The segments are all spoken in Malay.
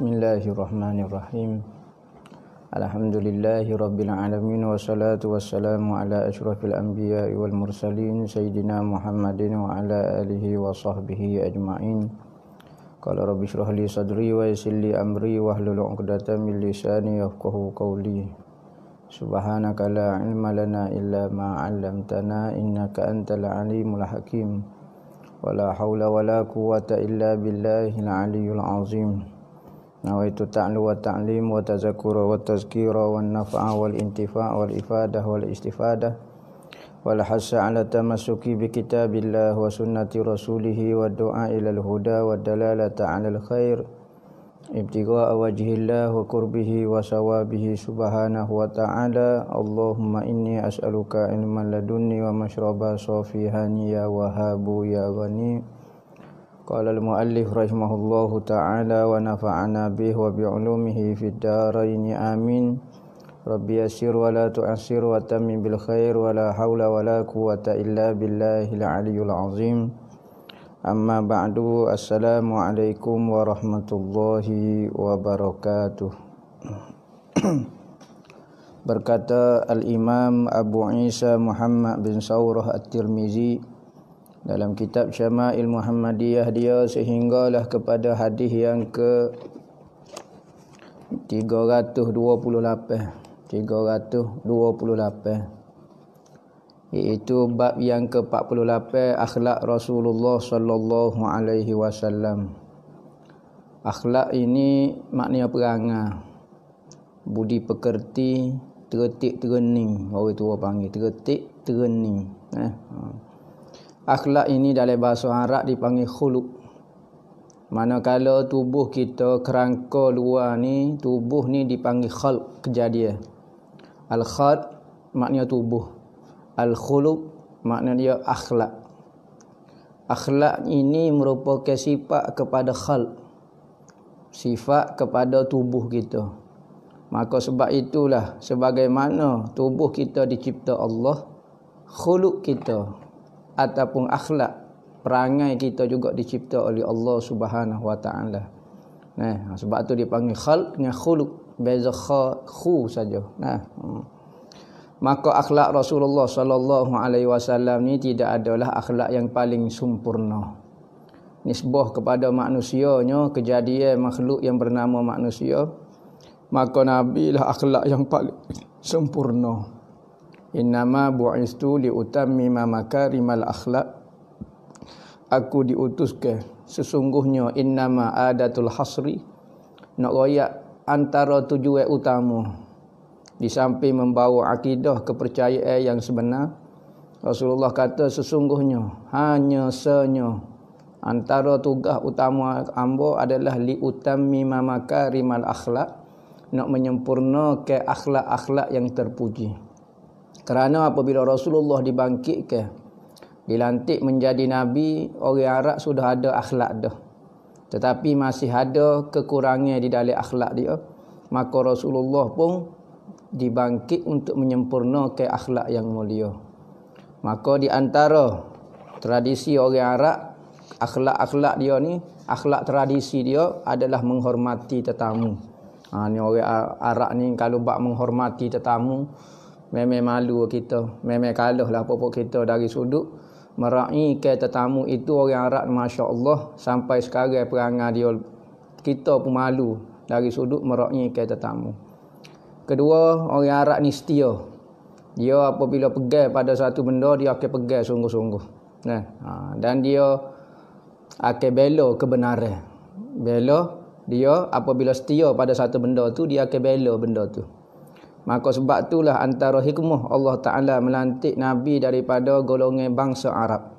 Bismillahirrahmanirrahim. Alhamdulillahi rabbil alamin wa salatu wassalamu ala asyrafil anbiya wal mursalin sayyidina Muhammadin wa ala alihi wa sahbihi ajma'in. Qala rabbi shrah li sadri wa yassir amri wa hlul 'uqdatam min lisani yafqahu qawli. Subhanaka la ilma lana illa ma 'allamtana innaka antal 'alimul hakim. Wala haula wala quwwata illa billahil 'aliyyil 'azim. Al nawaitu ta'lu wa ta'lim wa tazakura wa tazkira wa nafa'a wal intifa' wal ifadah wal istifadah wal hasa ala tamasuki bi kitabillah wa sunnati rasulih wa du'a ila al huda wa dalalata ala al khair ibtigha wajhillah wa kurbihi wa sawabihi subhanahu wa ta'ala allahumma inni as'aluka ilman ladunni wa mashraba safihan ya wahabu ya ghani قال المؤلف رحمه الله تعالى ونفعنا به وبعلومه في الدارين آمين رب يسر ولا تعسر وتم بالخير ولا حول ولا قوة إلا بالله العلي العظيم أما بعد السلام عليكم ورحمة الله وبركاته berkata al-imam Abu Isa Muhammad bin Saurah at-Tirmizi dalam kitab Syama'il Muhammadiyah dia sehinggalah kepada hadis yang ke 328 328 iaitu bab yang ke-48 akhlak Rasulullah sallallahu alaihi wasallam akhlak ini maknanya perangai budi pekerti tertik terening orang tua panggil tertik terening eh Akhlak ini dalam bahasa Arab dipanggil khuluk. Manakala tubuh kita kerangka luar ni, tubuh ni dipanggil khalq kejadian. Al-khalq maknanya tubuh. Al-khuluk maknanya akhlak. Akhlak ini merupakan sifat kepada khalq. Sifat kepada tubuh kita. Maka sebab itulah sebagaimana tubuh kita dicipta Allah, khuluk kita ataupun akhlak perangai kita juga dicipta oleh Allah Subhanahu wa taala. Nah, sebab tu dipanggil panggil khalq dengan khuluq beza kha khu saja. Nah. Hmm. Maka akhlak Rasulullah sallallahu alaihi wasallam ni tidak adalah akhlak yang paling sempurna. Nisbah kepada manusianya kejadian makhluk yang bernama manusia maka nabi lah akhlak yang paling sempurna. Innama bu'istu li utammi ma makarimal akhlaq Aku diutus ke. sesungguhnya innama adatul hasri nak royak antara tujuan utama di samping membawa akidah kepercayaan yang sebenar Rasulullah kata sesungguhnya hanya senyo antara tugas utama ambo adalah li utammi mamaka rimal akhlak nak menyempurna ke akhlak-akhlak yang terpuji. Kerana apabila Rasulullah dibangkitkan, dilantik menjadi Nabi, orang Arab sudah ada akhlak dah. Tetapi masih ada kekurangan di dalam akhlak dia. Maka Rasulullah pun dibangkit untuk menyempurnakan akhlak yang mulia. Maka di antara tradisi orang Arab, akhlak-akhlak dia ni, akhlak tradisi dia adalah menghormati tetamu. Ha, ni orang Arab ni kalau bak menghormati tetamu, Memang malu kita. Memang kalah lah apa-apa kita dari sudut. ke tetamu itu orang Arab Masya Allah. Sampai sekarang perangai dia. Kita pun malu dari sudut ke tetamu. Kedua, orang Arab ni setia. Dia apabila pegang pada satu benda, dia akan pegang sungguh-sungguh. Nah, ha, dan dia akan bela kebenaran. Bela dia apabila setia pada satu benda tu, dia akan bela benda tu. Maka sebab itulah antara hikmah Allah Ta'ala melantik Nabi daripada golongan bangsa Arab.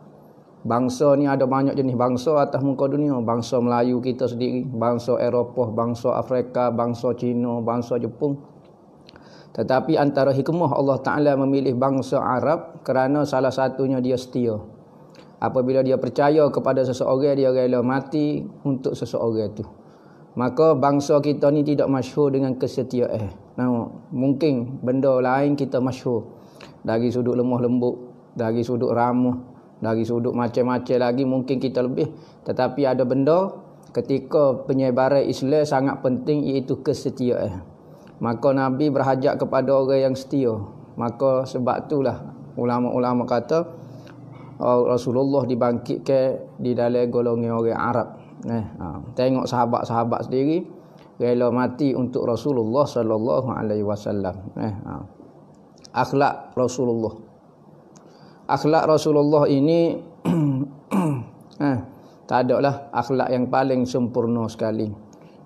Bangsa ni ada banyak jenis bangsa atas muka dunia. Bangsa Melayu kita sendiri, bangsa Eropah, bangsa Afrika, bangsa Cina, bangsa Jepun. Tetapi antara hikmah Allah Ta'ala memilih bangsa Arab kerana salah satunya dia setia. Apabila dia percaya kepada seseorang, dia rela mati untuk seseorang itu. Maka bangsa kita ni tidak masyhur dengan kesetiaan. Eh. Nah, mungkin benda lain kita masyhur dari sudut lemah lembut, dari sudut ramah, dari sudut macam-macam lagi mungkin kita lebih. Tetapi ada benda ketika penyebaran Islam sangat penting iaitu kesetiaan. Maka Nabi berhajat kepada orang yang setia. Maka sebab itulah ulama-ulama kata oh, Rasulullah dibangkitkan di dalam golongan orang Arab. Eh, tengok sahabat-sahabat sendiri -sahabat rela mati untuk Rasulullah sallallahu alaihi wasallam eh, ha. akhlak Rasulullah akhlak Rasulullah ini eh tak ada lah akhlak yang paling sempurna sekali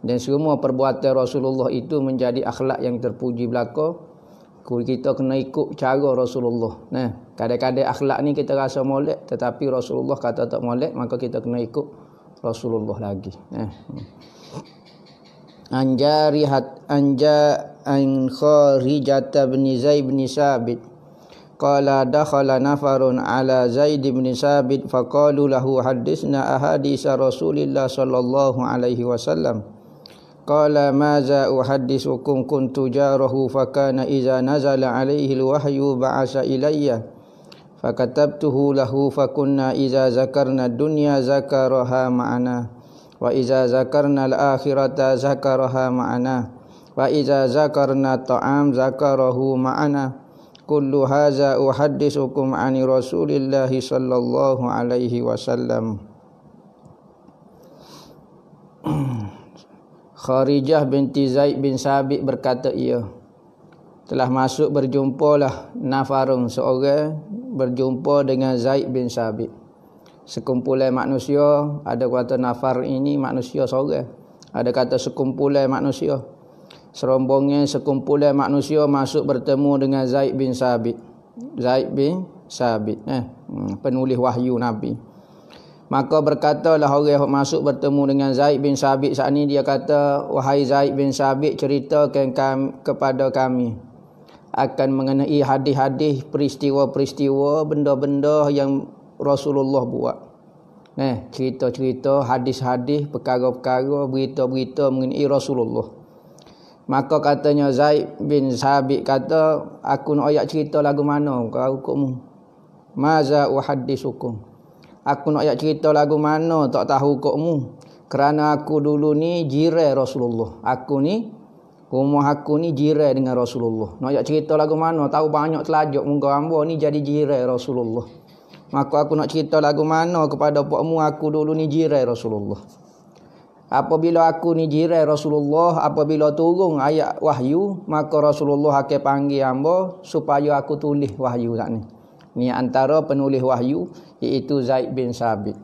dan semua perbuatan Rasulullah itu menjadi akhlak yang terpuji belaka kita kena ikut cara Rasulullah Nah, eh, kadang-kadang akhlak ni kita rasa molek tetapi Rasulullah kata tak molek maka kita kena ikut Rasulullah lagi eh hmm. Anjarihat anja an kharijat ibn Zaid ibn Sabit qala dakhala nafarun ala Zaid ibn Sabit faqalu lahu hadisna ahadis Rasulillah sallallahu alaihi wasallam qala madza uhaddisukum kuntu jarahu fakana iza nazala alaihi alwahyu ba'asa ilayya fakatabtuhu lahu fakunna iza zakarna dunya zakaraha ma'ana ma wa iza zakarna al-akhirata zakaraha ma'ana wa iza zakarna ta'am zakarahu ma'ana kullu haza uhaddisukum ani rasulillah sallallahu alaihi wasallam Kharijah binti Zaid bin Sabit berkata ia telah masuk berjumpalah Nafarung seorang berjumpa dengan Zaid bin Sabit sekumpulan manusia ada kata nafar ini manusia seorang ada kata sekumpulan manusia serombongnya sekumpulan manusia masuk bertemu dengan Zaid bin Sabit Zaid bin Sabit eh hmm, penulis wahyu nabi maka berkatalah orang yang masuk bertemu dengan Zaid bin Sabit saat ini dia kata wahai Zaid bin Sabit ceritakan kami, kepada kami akan mengenai hadis-hadis peristiwa-peristiwa benda-benda yang Rasulullah buat. Eh, cerita-cerita, hadis-hadis, perkara-perkara, berita-berita mengenai Rasulullah. Maka katanya Zaid bin Sabit kata, aku nak ayat cerita lagu mana kau kamu? Maza uhaddis hukum. Aku nak ayat cerita lagu mana tak tahu kamu. Kerana aku dulu ni jirai Rasulullah. Aku ni, rumah aku ni jirai dengan Rasulullah. Nak ayat cerita lagu mana, tahu banyak telajak. Muka ambo ni jadi jirai Rasulullah. Maka aku nak cerita lagu mana kepada pokmu aku dulu ni jirai Rasulullah. Apabila aku ni jirai Rasulullah, apabila turun ayat wahyu, maka Rasulullah akan panggil hamba supaya aku tulis wahyu tak ni. Ni antara penulis wahyu iaitu Zaid bin Sabit.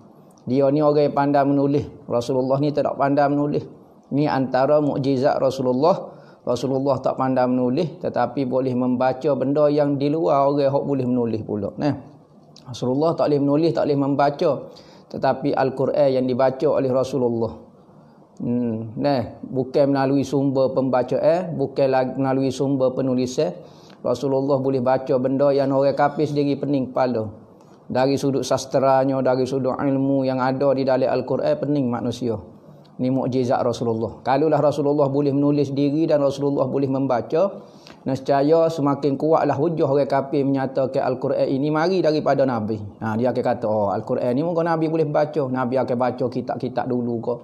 Dia ni orang yang pandai menulis. Rasulullah ni tak pandai menulis. Ni antara mukjizat Rasulullah. Rasulullah tak pandai menulis tetapi boleh membaca benda yang di luar orang yang boleh menulis pula. Nah. Eh? Rasulullah tak boleh menulis, tak boleh membaca. Tetapi Al-Quran yang dibaca oleh Rasulullah. Hmm, nah, bukan melalui sumber pembaca eh, bukan melalui sumber penulis eh. Rasulullah boleh baca benda yang orang kafir sendiri pening kepala. Dari sudut sastranya, dari sudut ilmu yang ada di dalam Al-Quran pening manusia. Ini mukjizat Rasulullah. Kalaulah Rasulullah boleh menulis diri dan Rasulullah boleh membaca, Nescaya semakin kuatlah hujah orang kafir menyatakan Al-Quran ini mari daripada Nabi. Ha, dia akan kata, oh Al-Quran ini mungkin Nabi boleh baca. Nabi akan baca kitab-kitab dulu kau.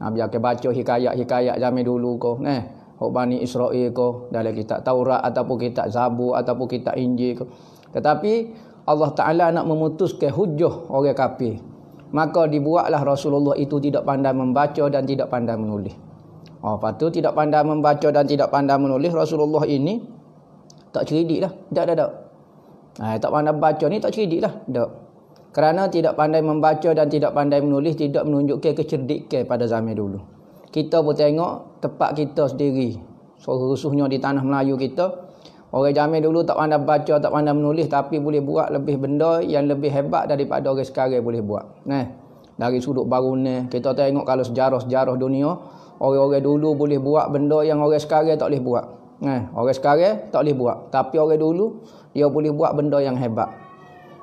Nabi akan baca hikayat-hikayat zaman dulu kau. Eh, Hok Bani Israel kau. Dalam kitab Taurat ataupun kitab Zabur ataupun kitab Injil kau. Tetapi Allah Ta'ala nak memutuskan hujah orang kafir. Maka dibuatlah Rasulullah itu tidak pandai membaca dan tidak pandai menulis. Oh, lepas tu tidak pandai membaca dan tidak pandai menulis Rasulullah ini tak cerdik lah. Tak ada tak. Ah, ha, tak pandai baca ni tak cerdik lah. Tak. Kerana tidak pandai membaca dan tidak pandai menulis tidak menunjukkan kecerdikan pada zaman dulu. Kita pun tengok tempat kita sendiri. Seluruhnya di tanah Melayu kita. Orang zaman dulu tak pandai baca, tak pandai menulis tapi boleh buat lebih benda yang lebih hebat daripada orang sekarang boleh buat. Nah, dari sudut barunya, kita tengok kalau sejarah-sejarah dunia, orang-orang dulu boleh buat benda yang orang sekarang tak boleh buat. Nah, eh, orang sekarang tak boleh buat, tapi orang dulu dia boleh buat benda yang hebat.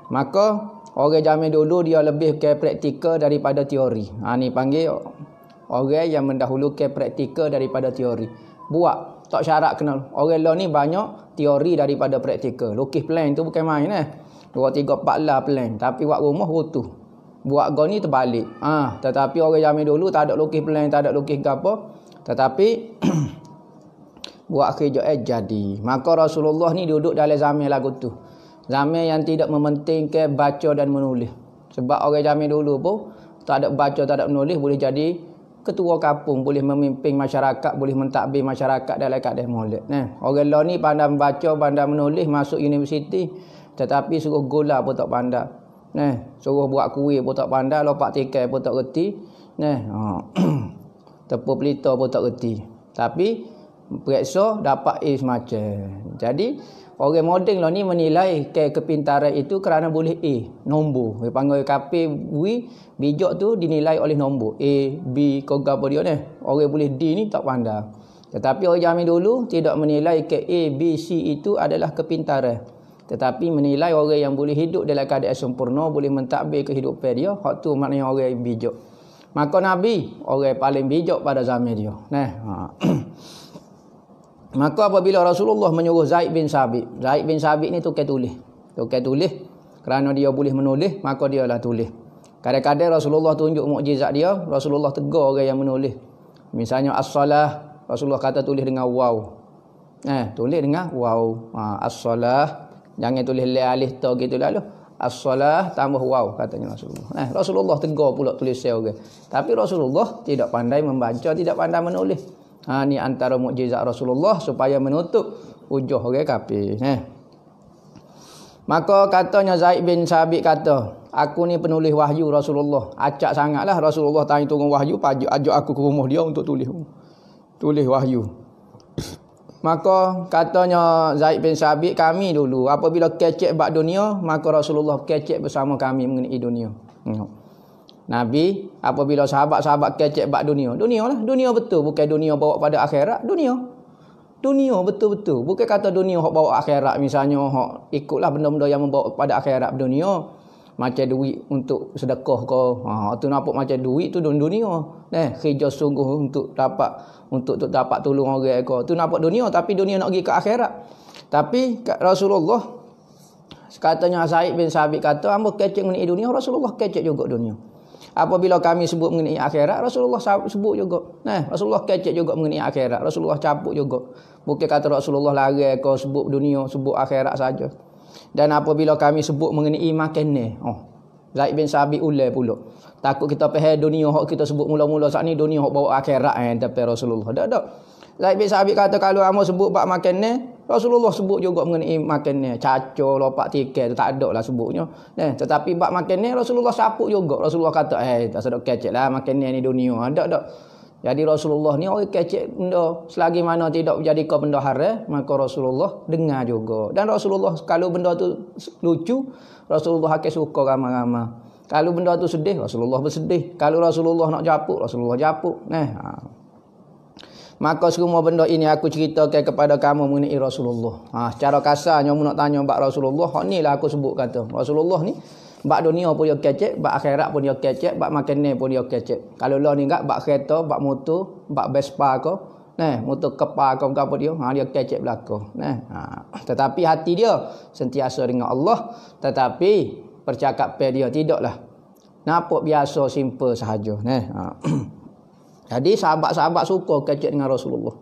Maka orang zaman dulu dia lebih ke praktikal daripada teori. Ha ni panggil orang yang mendahulukan praktikal daripada teori. Buat tak syarat kena. Orang lo ni banyak teori daripada praktikal. Lukis plan tu bukan main eh. 2 3 4 lah plan, tapi buat rumah rutuh buat gol ni terbalik. Ha, tetapi orang zaman dulu tak ada lukis pelan, tak ada lukis ke Tetapi buat kerja eh jadi. Maka Rasulullah ni duduk dalam zaman lagu tu. Zaman yang tidak mementingkan baca dan menulis. Sebab orang zaman dulu pun tak ada baca, tak ada menulis boleh jadi ketua kampung, boleh memimpin masyarakat, boleh mentadbir masyarakat dalam keadaan molek. Nah, orang lain ni pandai membaca, pandai menulis masuk universiti tetapi suruh gula pun tak pandai. Nah, suruh buat kuih pun tak pandai, lopak tikai pun tak reti. Nah, ha. Tepuk pelita pun tak reti. Tapi periksa dapat A semacam. Jadi orang moden lah ni menilai ke kepintaran itu kerana boleh A nombor. Dia panggil kape bui bijak tu dinilai oleh nombor A, B, koga bodi ni. Orang boleh D ni tak pandai. Tetapi orang jami dulu tidak menilai ke A, B, C itu adalah kepintaran. Tetapi menilai orang yang boleh hidup dalam keadaan sempurna, boleh mentadbir kehidupan dia, hak tu maknanya orang yang bijak. Maka Nabi orang paling bijak pada zaman dia. Nah. Ha. Maka apabila Rasulullah menyuruh Zaid bin Sabit, Zaid bin Sabit ni tukar tulis. Tukar tulis kerana dia boleh menulis, maka dia lah tulis. Kadang-kadang Rasulullah tunjuk mukjizat dia, Rasulullah tegur orang yang menulis. Misalnya as-salah, Rasulullah kata tulis dengan waw. Eh, tulis dengan waw. Ha, as-salah. Jangan tulis lain alih ta gitu lalu. As-salah tambah waw katanya Rasulullah. Nah eh, Rasulullah tegur pula tulis saya okay. Tapi Rasulullah tidak pandai membaca, tidak pandai menulis. Ha, ni antara mukjizat Rasulullah supaya menutup ujuh orang okay, kapi. Eh. Maka katanya Zaid bin Sabit kata, aku ni penulis wahyu Rasulullah. Acak sangatlah Rasulullah tanya turun wahyu, pajak ajak aku ke rumah dia untuk tulis. Tulis wahyu. Maka katanya Zaid bin Sabit kami dulu. Apabila kecek bak dunia, maka Rasulullah kecek bersama kami mengenai dunia. Nabi, apabila sahabat-sahabat kecek bak dunia. Dunia lah. Dunia betul. Bukan dunia bawa pada akhirat. Dunia. Dunia betul-betul. Bukan kata dunia yang bawa akhirat misalnya. Ikutlah benda-benda yang membawa pada akhirat Dunia macam duit untuk sedekah ke ha tu nampak macam duit tu dalam dunia eh kerja sungguh untuk dapat untuk untuk dapat tolong orang ke tu nampak dunia tapi dunia nak pergi ke akhirat tapi Rasulullah katanya Sa'id bin Sabit kata ambo kecek mengenai dunia Rasulullah kecek juga dunia apabila kami sebut mengenai akhirat Rasulullah sebut juga eh Rasulullah kecek juga mengenai akhirat Rasulullah capuk juga bukan kata Rasulullah lari ke sebut dunia sebut akhirat saja dan apabila kami sebut mengenai makanan. Oh. Zaid bin Sabit ulai pula. Takut kita pergi dunia hak kita sebut mula-mula saat ini dunia hak bawa akhirat yang eh, tapi Rasulullah. Tak tak. Zaid bin Sabit kata kalau kamu sebut bab makanan, Rasulullah sebut juga mengenai makanan. Caca, lopak, tikar tu tak ada lah sebutnya. Eh, tetapi bab makanan Rasulullah sapuk juga. Rasulullah kata, "Eh, tak sedok kecek lah makanan ni dunia." Tak tak. Jadi Rasulullah ni orang kecek benda. Selagi mana tidak jadi kau benda haram, maka Rasulullah dengar juga. Dan Rasulullah kalau benda tu lucu, Rasulullah akan suka ramah-ramah. Kalau benda tu sedih, Rasulullah bersedih. Kalau Rasulullah nak japuk, Rasulullah japuk. Nah. Ha. Maka semua benda ini aku ceritakan kepada kamu mengenai Rasulullah. Ha, cara kasar, kamu nak tanya mbak Rasulullah, ni lah aku sebut kata. Rasulullah ni, bak dunia pun dia kecek, bak akhirat pun dia kecek, bak makan ni pun dia kecek. Kalau lo ni enggak bak kereta, bak motor, bak Vespa ko, Nah, motor kepal kau ke apa dia? Ha dia kecek belaka. Nah. Ha. Tetapi hati dia sentiasa dengan Allah, tetapi percakapan dia tidaklah. Napa biasa simple sahaja, nah. Ha. Jadi sahabat-sahabat suka kecek dengan Rasulullah.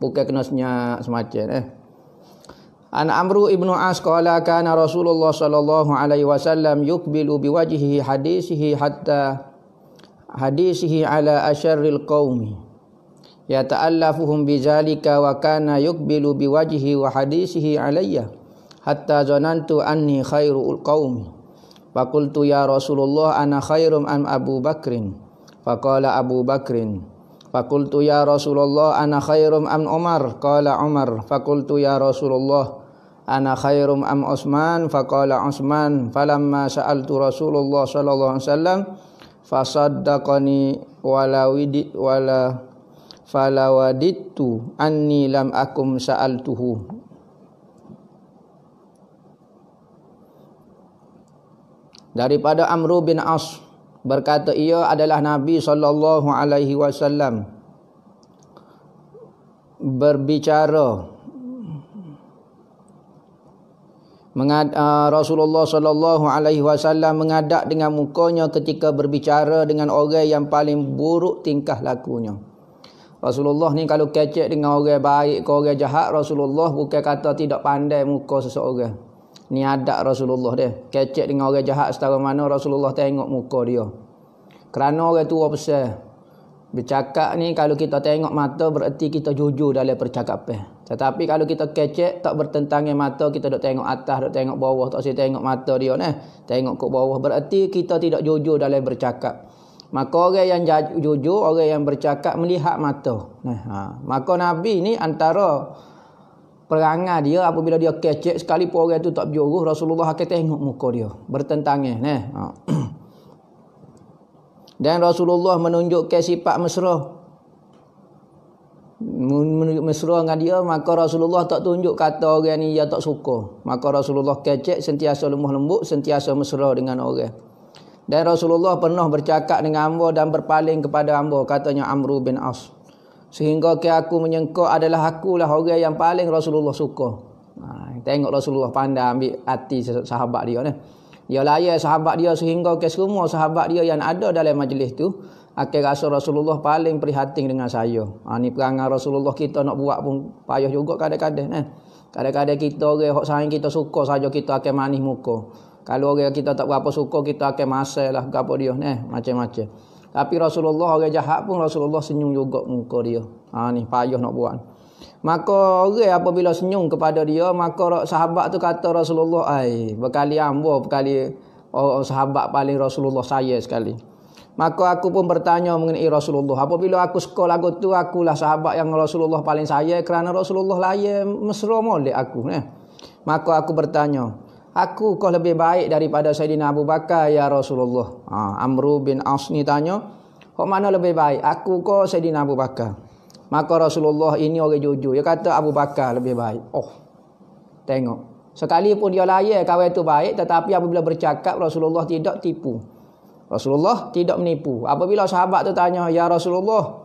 Bukan kena senyap semacam eh. An Amru ibnu As qala kana Rasulullah sallallahu alaihi wasallam yukbilu biwajhihi hadisihi hatta hadisihi ala asyarril qaumi yata'allafuhum bizalika wa kana yukbilu biwajhihi wa hadisihi alayya hatta zanantu anni khairul qaumi wa qultu ya Rasulullah ana khairum am Abu Bakrin faqala Abu Bakrin faqultu ya Rasulullah ana khairum am Umar qala Umar faqultu ya Rasulullah ana khairum am Utsman faqala Utsman falamma sa'altu Rasulullah sallallahu alaihi wasallam fasaddaqani wala widi wala falawadittu anni lam akum sa'altuhu daripada Amr bin As berkata ia adalah Nabi sallallahu alaihi wasallam berbicara mengad, uh, Rasulullah sallallahu alaihi wasallam mengadak dengan mukanya ketika berbicara dengan orang yang paling buruk tingkah lakunya. Rasulullah ni kalau kecek dengan orang baik ke orang jahat, Rasulullah bukan kata tidak pandai muka seseorang. Ni adat Rasulullah dia. Kecek dengan orang jahat setara mana Rasulullah tengok muka dia. Kerana orang tua besar. Bercakap ni kalau kita tengok mata bererti kita jujur dalam percakapan. Tetapi kalau kita kecek, tak bertentangan mata, kita dok tengok atas, dok tengok bawah, tak usah tengok mata dia. Nah. Tengok ke bawah, berarti kita tidak jujur dalam bercakap. Maka orang yang jujur, orang yang bercakap melihat mata. Nah, ha. Maka Nabi ni antara perangai dia apabila dia kecek sekali pun orang tu tak berjuruh, Rasulullah akan tengok muka dia. Bertentangan. Nah. Ha. Dan Rasulullah menunjukkan sifat mesra mesra dengan dia maka Rasulullah tak tunjuk kata orang ni dia tak suka maka Rasulullah kecek sentiasa lemah lembut sentiasa mesra dengan orang dan Rasulullah pernah bercakap dengan hamba dan berpaling kepada hamba katanya Amr bin As sehingga ke aku menyengka adalah akulah orang yang paling Rasulullah suka ha, tengok Rasulullah pandang ambil hati sahabat dia ni dia layak sahabat dia sehingga ke semua sahabat dia yang ada dalam majlis tu Akhir rasa Rasulullah paling prihatin dengan saya. Ha, ni perangai Rasulullah kita nak buat pun payah juga kadang-kadang. Eh. Kadang-kadang kita orang yang sayang kita suka saja kita akan manis muka. Kalau orang kita tak berapa suka kita akan masalah lah berapa dia. Eh. Macam-macam. Tapi Rasulullah orang jahat pun Rasulullah senyum juga muka dia. Ha, ni payah nak buat. Maka orang apabila senyum kepada dia, maka sahabat tu kata Rasulullah, ai, berkali ambo, berkali oh, sahabat paling Rasulullah saya sekali. Maka aku pun bertanya mengenai Rasulullah. Apabila aku sekolah lagu tu, lah sahabat yang Rasulullah paling saya kerana Rasulullah layak mesra molek aku. Eh. Maka aku bertanya, aku kau lebih baik daripada Sayyidina Abu Bakar ya Rasulullah. Ha, Amru bin Asni tanya, kau mana lebih baik? Aku kau Sayyidina Abu Bakar. Maka Rasulullah ini orang jujur. Dia kata Abu Bakar lebih baik. Oh, tengok. Sekalipun dia layak kawan itu baik, tetapi apabila bercakap Rasulullah tidak tipu. Rasulullah tidak menipu. Apabila sahabat tu tanya, "Ya Rasulullah,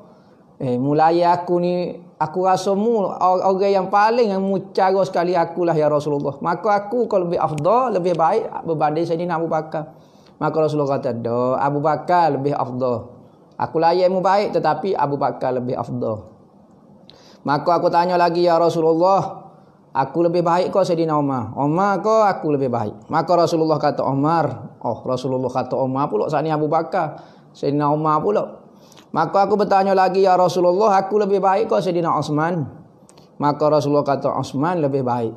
eh mulai aku ni aku rasa mu orang yang paling yang mu cara sekali akulah ya Rasulullah. Maka aku kalau lebih afdal, lebih baik berbanding saya ni Abu Bakar." Maka Rasulullah kata, do, Abu Bakar lebih afdal. Aku layak mu baik tetapi Abu Bakar lebih afdal." Maka aku tanya lagi ya Rasulullah, Aku lebih baik kau Sayyidina Umar. Umar kau aku lebih baik. Maka Rasulullah kata Umar. Oh Rasulullah kata Umar pula saat ni Abu Bakar. Sayyidina Umar pula. Maka aku bertanya lagi ya Rasulullah aku lebih baik kau Sayyidina Osman. Maka Rasulullah kata Osman lebih baik.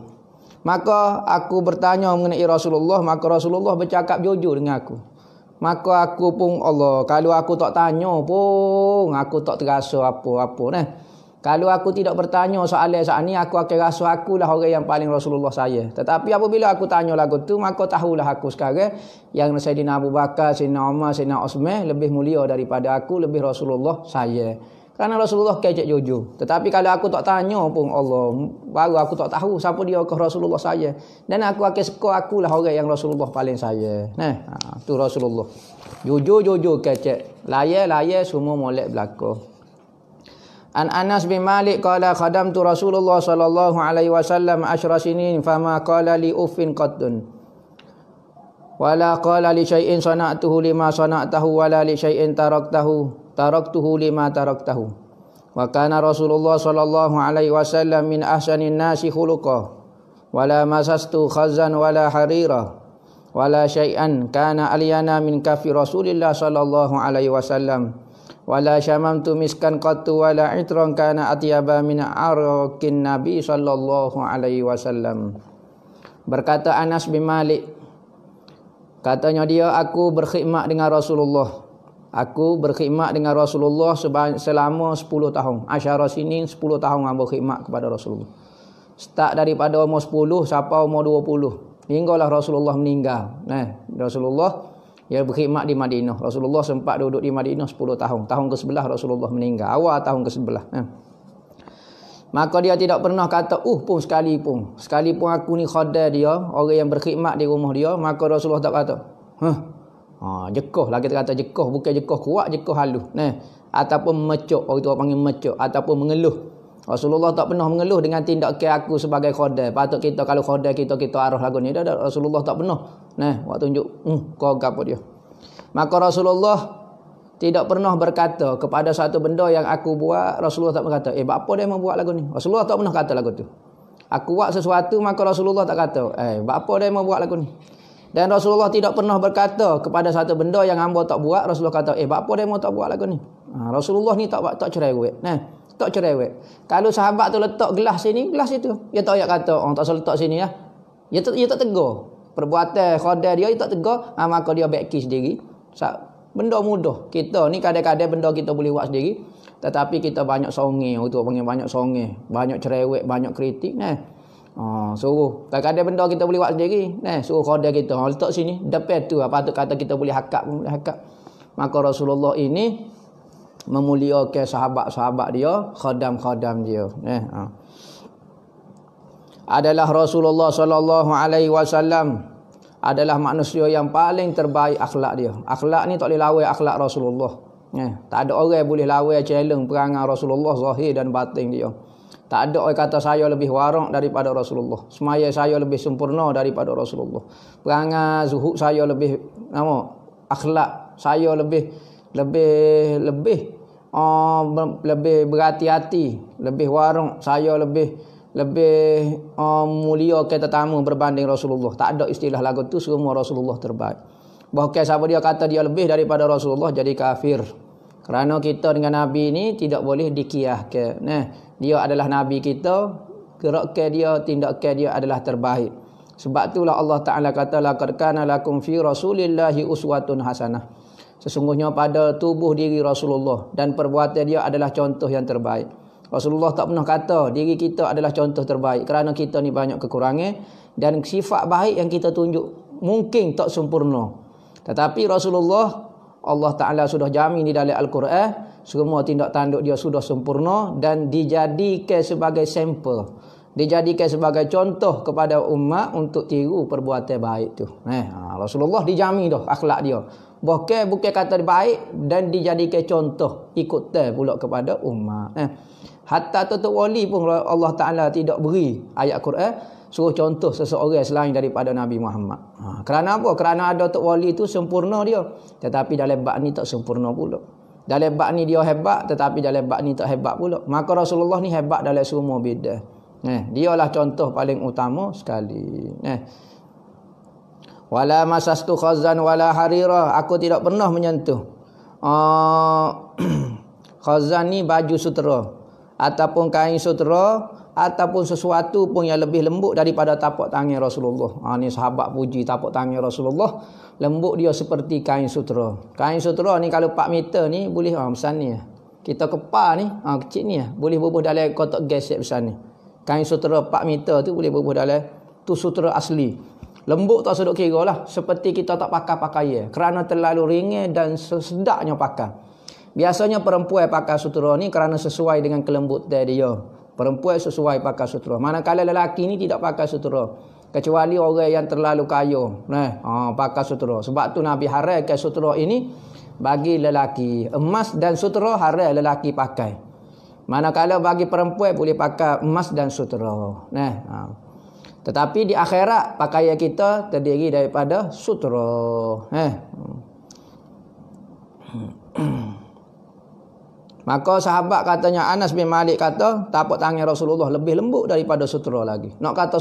Maka aku bertanya mengenai Rasulullah. Maka Rasulullah bercakap jujur dengan aku. Maka aku pun Allah. Kalau aku tak tanya pun aku tak terasa apa-apa. Nah. -apa, kalau aku tidak bertanya soalan saat ini, aku akan rasa akulah orang yang paling Rasulullah saya. Tetapi apabila aku tanya lagu tu, maka tahulah aku sekarang yang Sayyidina Abu Bakar, Sayyidina Omar, Sayyidina Osman lebih mulia daripada aku, lebih Rasulullah saya. Kerana Rasulullah kecek jujur. Tetapi kalau aku tak tanya pun Allah, baru aku tak tahu siapa dia ke Rasulullah saya. Dan aku akan suka akulah orang yang Rasulullah paling saya. Nah, ha, tu Rasulullah. Jujur, jujur kecek. Layar, layar, semua molek belakang. An Anas bin Malik qala khadamtu Rasulullah sallallahu alaihi wasallam ashra sinin fama qala li uffin qattun. Wala qala li shayin sana'tuhu lima sana'tahu wala li syai'in taraktahu taraktuhu lima taraktahu. Wa kana Rasulullah sallallahu alaihi wasallam min ahsanin nasi khuluqa. Wala masastu khazan wala harira wala syai'an kana aliyana min kafir Rasulillah sallallahu alaihi wasallam wala syamamtu miskan qattu wala itran kana atyaba min arqin nabi sallallahu alaihi wasallam berkata Anas bin Malik katanya dia aku berkhidmat dengan Rasulullah aku berkhidmat dengan Rasulullah selama 10 tahun asyara sini 10 tahun aku berkhidmat kepada Rasulullah start daripada umur 10 sampai umur 20 hinggalah Rasulullah meninggal nah Rasulullah Ya berkhidmat di Madinah. Rasulullah sempat duduk di Madinah 10 tahun. Tahun ke-11 Rasulullah meninggal. Awal tahun ke-11. Eh. Ya. Maka dia tidak pernah kata, uh pun sekali pun. Sekali pun aku ni khadar dia. Orang yang berkhidmat di rumah dia. Maka Rasulullah tak kata. Huh. Ha, jekoh lah kita kata jekoh. Bukan jekoh kuat, jekoh halus. Eh. Ataupun mecuk. Orang itu orang panggil mecuk. Ataupun mengeluh. Rasulullah tak pernah mengeluh dengan tindakan aku sebagai khodai. Patut kita kalau khodai kita kita arah lagu ni dah. Rasulullah tak pernah. Nah, waktu tunjuk, hmm, kau gapo dia. Maka Rasulullah tidak pernah berkata kepada satu benda yang aku buat, Rasulullah tak berkata. eh apa dia membuat lagu ni? Rasulullah tak pernah kata lagu tu. Aku buat sesuatu maka Rasulullah tak kata, eh apa dia membuat lagu ni? Dan Rasulullah tidak pernah berkata kepada satu benda yang hamba tak buat, Rasulullah kata, eh apa dia mau tak buat lagu ni? Ha, Rasulullah ni tak tak cerewet. Nah. Eh? tak cerewet. Kalau sahabat tu letak gelas sini, gelas itu. Dia tak payah kata, oh, tak usah letak sini lah. Dia tak, dia tak tegur. Perbuatan khadar dia, dia tak tegur. Ha, maka dia backkis sendiri. So, benda mudah. Kita ni kadang-kadang benda kita boleh buat sendiri. Tetapi kita banyak songe, Itu panggil banyak songe, Banyak cerewet, banyak kritik. neh, Ha, ah, suruh. Kadang-kadang benda kita boleh buat sendiri. neh suruh khadar kita. Ha, letak sini. Depan tu. Apa tu kata kita boleh hakak, boleh hakak, Maka Rasulullah ini memuliakan sahabat-sahabat dia, khadam-khadam dia. Eh, ha. Adalah Rasulullah sallallahu alaihi wasallam adalah manusia yang paling terbaik akhlak dia. Akhlak ni tak boleh lawan akhlak Rasulullah. Eh, tak ada orang yang boleh lawan challenge perangai Rasulullah zahir dan batin dia. Tak ada orang kata saya lebih warak daripada Rasulullah. Semaya saya lebih sempurna daripada Rasulullah. Perangai zuhud saya lebih nama akhlak saya lebih lebih lebih uh, lebih berhati-hati, lebih warung saya lebih lebih uh, mulia ke tetamu berbanding Rasulullah. Tak ada istilah lagu tu semua Rasulullah terbaik. Bahawa siapa dia kata dia lebih daripada Rasulullah jadi kafir. Kerana kita dengan Nabi ini tidak boleh dikiah ke. Nah, dia adalah Nabi kita. Gerak ke dia, tindak ke dia adalah terbaik. Sebab itulah Allah Ta'ala kata, Laqad kana lakum fi rasulillahi uswatun hasanah. Sesungguhnya pada tubuh diri Rasulullah dan perbuatan dia adalah contoh yang terbaik. Rasulullah tak pernah kata diri kita adalah contoh terbaik kerana kita ni banyak kekurangan dan sifat baik yang kita tunjuk mungkin tak sempurna. Tetapi Rasulullah Allah Ta'ala sudah jamin di dalam Al-Quran semua tindak tanduk dia sudah sempurna dan dijadikan sebagai sampel. Dijadikan sebagai contoh kepada umat untuk tiru perbuatan baik tu. Eh, ha, Rasulullah dijamin dah akhlak dia bukan bukan kata baik dan dijadikan contoh ikut ter pula kepada umat eh. hatta tutup wali pun Allah Taala tidak beri ayat Quran suruh contoh seseorang selain daripada Nabi Muhammad. Ha, kerana apa? Kerana ada tok wali tu sempurna dia. Tetapi dalam bab ni tak sempurna pula. Dalam bab ni dia hebat tetapi dalam bab ni tak hebat pula. Maka Rasulullah ni hebat dalam semua bidang. Eh, dialah contoh paling utama sekali. Eh wala masastu khazan wala harira aku tidak pernah menyentuh uh, khazan ni baju sutera ataupun kain sutera ataupun sesuatu pun yang lebih lembut daripada tapak tangan Rasulullah. Ha ni sahabat puji tapak tangan Rasulullah. Lembut dia seperti kain sutera. Kain sutera ni kalau pak meter ni boleh ha besar ni. Kita kepal ni ha kecil ni boleh bubuh dalam kotak gas besar ni. Kain sutera pak meter tu boleh bubuh dalam tu sutera asli. Lembut tak sedut kira lah. Seperti kita tak pakai pakaian. Kerana terlalu ringan dan sesedaknya pakai. Biasanya perempuan pakai sutera ni kerana sesuai dengan kelembut dari dia. Perempuan sesuai pakai sutera. Manakala lelaki ni tidak pakai sutera. Kecuali orang yang terlalu kayu. Nah, ha, pakai sutera. Sebab tu Nabi haramkan sutera ini bagi lelaki. Emas dan sutera haram lelaki pakai. Manakala bagi perempuan boleh pakai emas dan sutera. Nah, ha. Tetapi di akhirat pakaian kita terdiri daripada sutra. Eh. Maka sahabat katanya Anas bin Malik kata tapak tangan Rasulullah lebih lembut daripada sutra lagi. Nak kata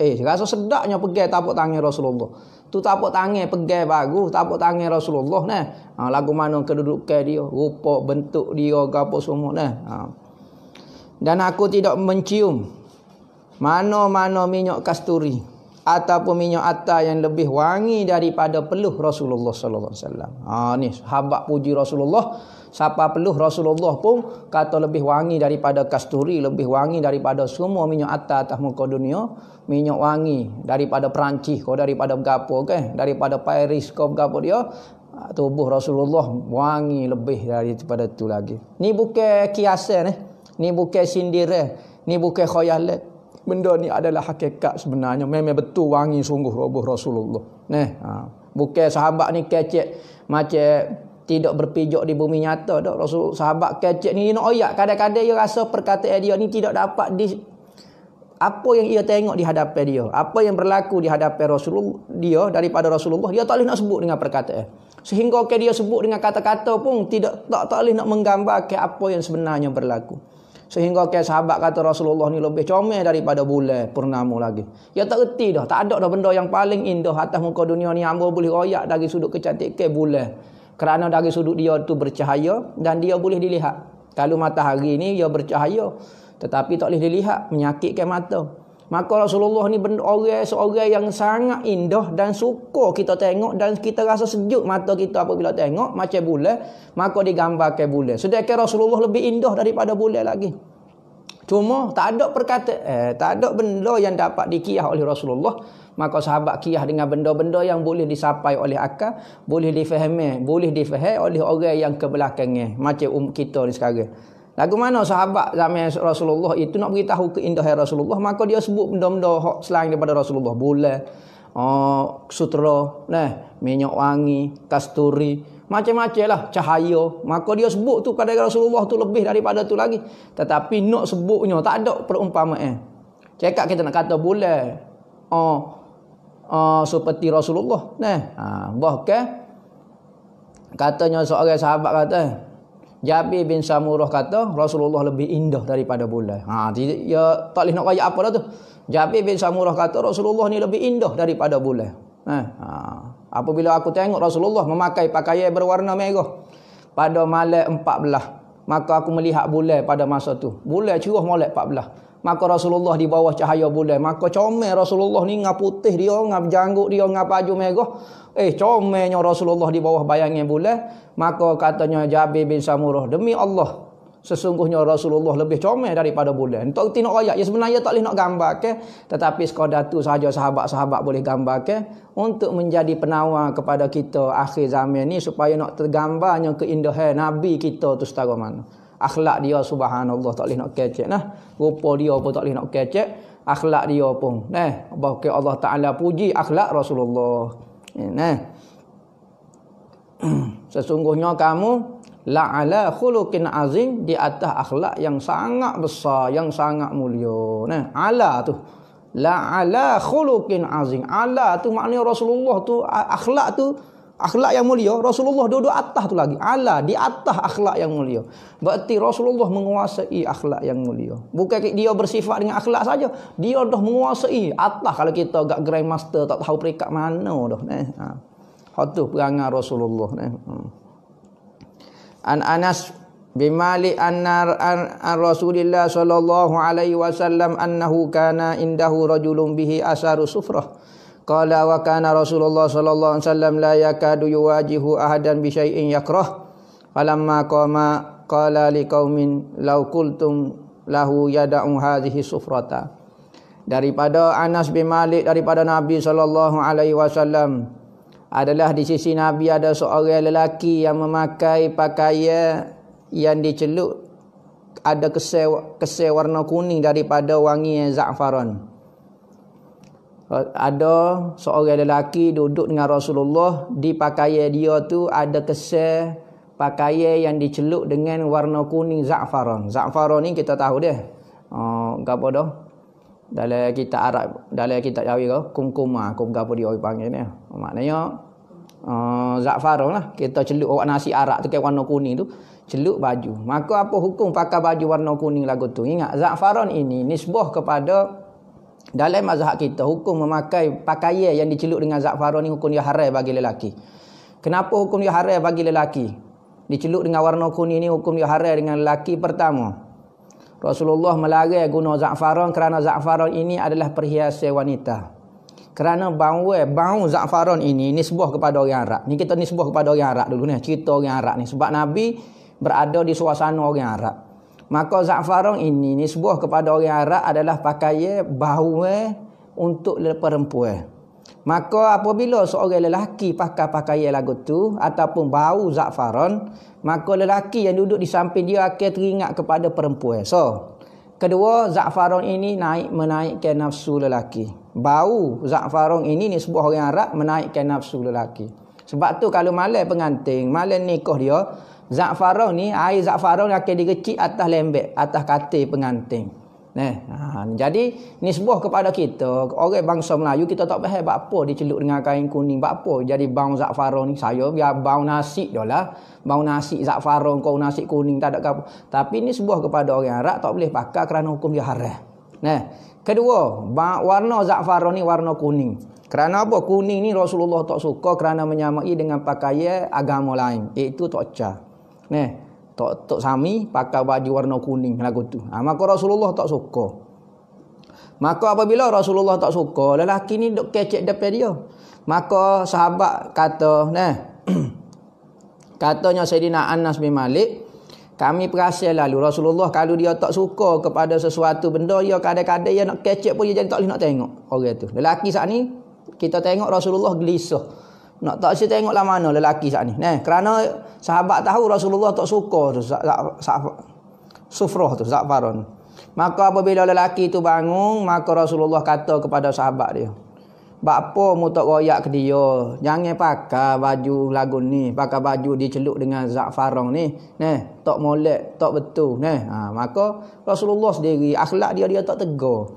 eh rasa sedaknya pegang tapak tangan Rasulullah. Tu tapak tangan pegang bagus tapak tangan Rasulullah nah. Ha, lagu mana kedudukan dia, rupa bentuk dia gapo semua nah. Ha. Dan aku tidak mencium mana-mana minyak kasturi ataupun minyak atar yang lebih wangi daripada peluh Rasulullah sallallahu alaihi wasallam. Ha ni sahabat puji Rasulullah siapa peluh Rasulullah pun kata lebih wangi daripada kasturi, lebih wangi daripada semua minyak atar atas muka dunia, minyak wangi daripada Perancis kau daripada gapo kan, okay? daripada Paris kau gapo dia ha, tubuh Rasulullah wangi lebih daripada tu lagi. Ni bukan kiasan eh. Ni bukan sindiran, ni bukan khayalan benda ni adalah hakikat sebenarnya memang betul wangi sungguh roboh Rasulullah neh ha bukan sahabat ni kecek macam tidak berpijak di bumi nyata dak Rasul sahabat kecek ni nak ayat kadang-kadang dia rasa perkataan dia ni tidak dapat di apa yang ia tengok di hadapan dia apa yang berlaku di hadapan Rasulullah dia daripada Rasulullah dia tak boleh nak sebut dengan perkataan sehingga ke dia sebut dengan kata-kata pun tidak tak tak boleh nak menggambarkan apa yang sebenarnya berlaku sehingga ke sahabat kata Rasulullah ni lebih comel daripada bulan purnama lagi. Ya tak reti dah, tak ada dah benda yang paling indah atas muka dunia ni hamba boleh royak dari sudut kecantikan bulan. Kerana dari sudut dia tu bercahaya dan dia boleh dilihat. Kalau matahari ni dia bercahaya tetapi tak boleh dilihat menyakitkan mata. Maka Rasulullah ni benda orang seorang yang sangat indah dan suka kita tengok dan kita rasa sejuk mata kita apabila tengok macam bulan, maka digambarkan bulan. Sedangkan Rasulullah lebih indah daripada bulan lagi. Cuma tak ada perkata eh, tak ada benda yang dapat dikiah oleh Rasulullah, maka sahabat kiah dengan benda-benda yang boleh disapai oleh akal, boleh difahami, boleh difahami oleh orang yang kebelakangnya macam um kita ni sekarang. Lagu mana sahabat zaman Rasulullah itu nak beritahu keindahan Rasulullah, maka dia sebut benda-benda selain daripada Rasulullah. Bulan, uh, sutra, nah, minyak wangi, kasturi, macam-macam lah, cahaya. Maka dia sebut tu pada Rasulullah tu lebih daripada tu lagi. Tetapi nak sebutnya, tak ada perumpamaan. Eh. Cekak kita nak kata boleh. Oh, oh, seperti Rasulullah. Nah, ha, bahkan katanya seorang sahabat kata, Jabir bin Samurah kata Rasulullah lebih indah daripada bulan. Ha dia ya, tak leh nak kaya apa dah tu. Jabir bin Samurah kata Rasulullah ni lebih indah daripada bulan. Ha, ha. apabila aku tengok Rasulullah memakai pakaian berwarna merah pada malam 14, maka aku melihat bulan pada masa tu. Bulan cerah molek 14. Maka Rasulullah di bawah cahaya bulan. Maka comel Rasulullah ni dengan putih dia, dengan janggut dia, dengan baju merah. Eh, comelnya Rasulullah di bawah bayangan bulan. Maka katanya Jabir bin Samurah, demi Allah. Sesungguhnya Rasulullah lebih comel daripada bulan. Untuk kita nak ayat. Ya sebenarnya tak boleh nak gambar. ke? Tetapi sekadar tu sahaja sahabat-sahabat boleh gambar. ke Untuk menjadi penawar kepada kita akhir zaman ni. Supaya nak tergambarnya keindahan Nabi kita tu setara mana akhlak dia subhanallah tak boleh nak kecek nah rupa dia pun tak boleh nak kecek akhlak dia pun nah bahawa Allah taala puji akhlak Rasulullah eh, nah sesungguhnya kamu la ala khuluqin azim di atas akhlak yang sangat besar yang sangat mulia nah ala tu la ala khuluqin azim ala tu maknanya Rasulullah tu akhlak tu Akhlak yang mulia, Rasulullah duduk atas tu lagi. Ala di atas akhlak yang mulia. Berarti Rasulullah menguasai akhlak yang mulia. Bukan dia bersifat dengan akhlak saja. Dia dah menguasai atas kalau kita agak master tak tahu peringkat mana dah. Eh. Ha. Hal tu perangai Rasulullah. Eh. Ha. An Anas bimali anna an, an Rasulullah sallallahu alaihi wasallam annahu kana indahu rajulun bihi asaru sufrah. Qala wa kana Rasulullah sallallahu alaihi wasallam la yakadu yuwajihu ahadan bi syai'in yakrah. Falamma qama qala liqaumin law qultum lahu yada'u hadhihi sufrata. Daripada Anas bin Malik daripada Nabi sallallahu alaihi wasallam adalah di sisi Nabi ada seorang lelaki yang memakai pakaian yang dicelup ada kesel, kesel warna kuning daripada wangi za'faran. Za ada seorang lelaki duduk dengan Rasulullah di pakaian dia tu ada kesel pakaian yang diceluk dengan warna kuning za'faron. Za'faron ni kita tahu dia. Uh, gapo dah? Dalam kita Arab, dalam kita Jawi ke, kumkuma, kum gapo dia panggil ni. Maknanya uh, za'faron lah. Kita celuk awak nasi Arab tu kan warna kuning tu, celuk baju. Maka apa hukum pakai baju warna kuning lagu tu? Ingat za'faron ini nisbah kepada dalam mazhab kita hukum memakai pakaian yang diceluk dengan zakfaron ni hukum dia haram bagi lelaki. Kenapa hukum dia haram bagi lelaki? Diceluk dengan warna kuning ni hukum dia haram dengan lelaki pertama. Rasulullah melarang guna zakfaron kerana zakfaron ini adalah perhiasan wanita. Kerana bau bau zakfaron ini nisbah kepada orang Arab. Ni kita nisbah kepada orang Arab dulu ni, cerita orang Arab ni sebab Nabi berada di suasana orang Arab. Maka za'farong ini ni sebuah kepada orang Arab adalah pakaian bahawa untuk perempuan. Maka apabila seorang lelaki pakai pakaian lagu tu ataupun bau za'faron, maka lelaki yang duduk di samping dia akan teringat kepada perempuan. So, kedua za'faron ini naik menaikkan nafsu lelaki. Bau za'faron ini ni sebuah orang Arab menaikkan nafsu lelaki. Sebab tu kalau malam pengantin, malam nikah dia, Za'farau ni, air za'farau ni akan digecik atas lembek, atas katil pengantin. Neh, ha, jadi nisbah kepada kita, orang bangsa Melayu kita tak faham bab apa diceluk dengan kain kuning, bab apa. Jadi bau za'farau ni saya biar ya, bau nasi jelah. Bau nasi za'farau kau nasi kuning tak ada apa. Tapi ni sebuah kepada orang Arab tak boleh pakai kerana hukum dia haram. Neh, kedua, warna za'farau ni warna kuning. Kerana apa? Kuning ni Rasulullah tak suka kerana menyamai dengan pakaian agama lain. Itu tak cah ne tok tok sami pakai baju warna kuning lagu tu ha, maka Rasulullah tak suka maka apabila Rasulullah tak suka lelaki ni dok kecek depan dia maka sahabat kata ne katanya Saidina Anas bin Malik kami perasan lalu Rasulullah kalau dia tak suka kepada sesuatu benda dia ya kadang-kadang dia nak kecek pun dia jadi tak boleh nak tengok orang tu lelaki saat ni kita tengok Rasulullah gelisah nak tak saya tengoklah mana lelaki saat ni. Nah, kerana sahabat tahu Rasulullah tak suka tu Sufrah tu Zafaron. Maka apabila lelaki tu bangun, maka Rasulullah kata kepada sahabat dia. Bapa mu tak royak ke dia. Jangan pakai baju lagu ni. Pakai baju diceluk dengan Zafaron ni. Nah, tak molek, tak betul. Nah, ha, maka Rasulullah sendiri akhlak dia dia tak tegur.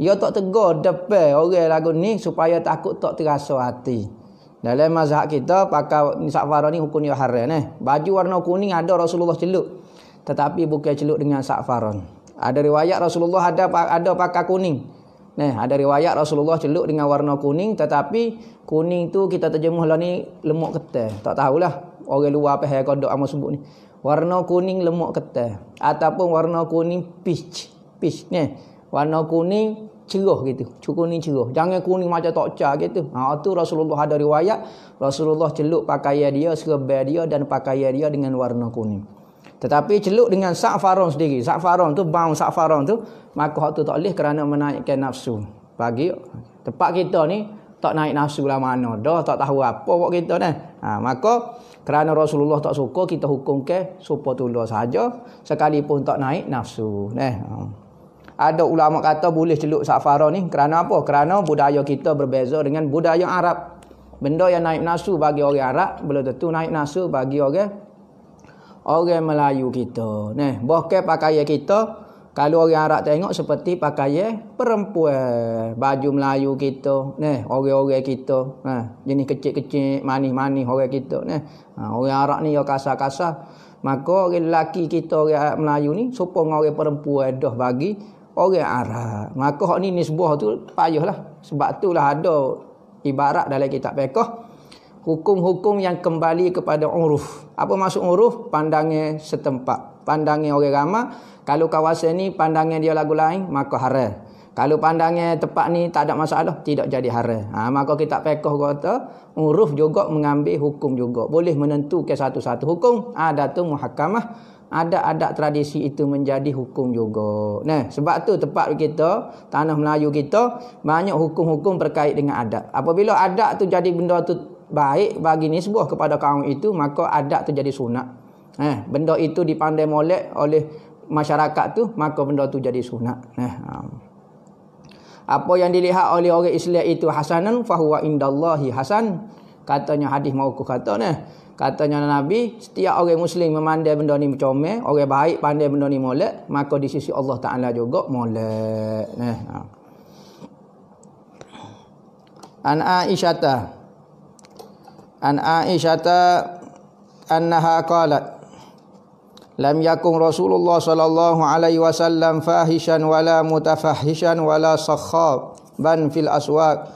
Dia tak tegur depan orang lagu ni supaya takut tak terasa hati. Dalam mazhab kita pakai safara ni hukum dia haram eh. Baju warna kuning ada Rasulullah celuk. Tetapi bukan celuk dengan safaron. Ada riwayat Rasulullah ada ada pakai kuning. Nah, ada riwayat Rasulullah celuk dengan warna kuning tetapi kuning tu kita terjemuh lah ni lemak ketel. Tak tahulah orang luar apa yang kodok amat sebut ni. Warna kuning lemak ketel. Ataupun warna kuning peach. Peach ni. Warna kuning cerah gitu. Cukur ni cerah. Jangan kuning macam tok cha gitu. Ha tu Rasulullah ada riwayat Rasulullah celuk pakaian dia, serba dia dan pakaian dia dengan warna kuning. Tetapi celuk dengan safaron sendiri. Safaron tu bau safaron tu maka hak tu tak boleh kerana menaikkan nafsu. Bagi tempat kita ni tak naik nafsu lah mana. Dah tak tahu apa buat kita dah. Ha, maka kerana Rasulullah tak suka kita hukumkan supaya tu saja sekalipun tak naik nafsu. Nah. Ha ada ulama kata boleh celuk safara ni kerana apa? Kerana budaya kita berbeza dengan budaya Arab. Benda yang naik nasu bagi orang Arab belum tentu naik nasu bagi orang orang Melayu kita. Nah, bahkan pakaian kita kalau orang Arab tengok seperti pakaian perempuan, baju Melayu kita, nah, orang-orang kita, nah, ha, jenis kecil-kecil, manis-manis orang kita, nah. Ha, orang Arab ni dia kasar-kasar. Maka orang lelaki kita orang Melayu ni sopong orang perempuan dah bagi orang Arab. Maka hak ni nisbah tu payahlah. Sebab itulah ada ibarat dalam kitab fiqh hukum-hukum yang kembali kepada uruf. Apa maksud uruf? Pandangnya setempat. pandangnya orang ramai, kalau kawasan ni pandangnya dia lagu lain, maka haram. Kalau pandangnya tempat ni tak ada masalah, tidak jadi haram. Ha, maka kitab fiqh kata uruf juga mengambil hukum juga. Boleh menentukan satu-satu hukum ada tu muhakamah adat-adat tradisi itu menjadi hukum juga. Nah, sebab tu tempat kita, tanah Melayu kita banyak hukum-hukum berkait dengan adat. Apabila adat tu jadi benda tu baik bagi nisbah kepada kaum itu, maka adat tu jadi sunat. Eh, benda itu dipandai molek oleh masyarakat tu, maka benda tu jadi sunat. Nah. Um. Apa yang dilihat oleh orang Islam itu hasanan fahuwa indallahi hasan. Katanya hadis mauku kata ni. Katanya Nabi, setiap orang Muslim memandai benda ni comel, orang baik pandai benda ni molek, maka di sisi Allah Ta'ala juga molek. Nah. Ha. An Aisyata An Aisyata annaha qalat Lam yakun Rasulullah sallallahu alaihi wasallam fahishan wala mutafahishan wala sakhab ban fil aswaq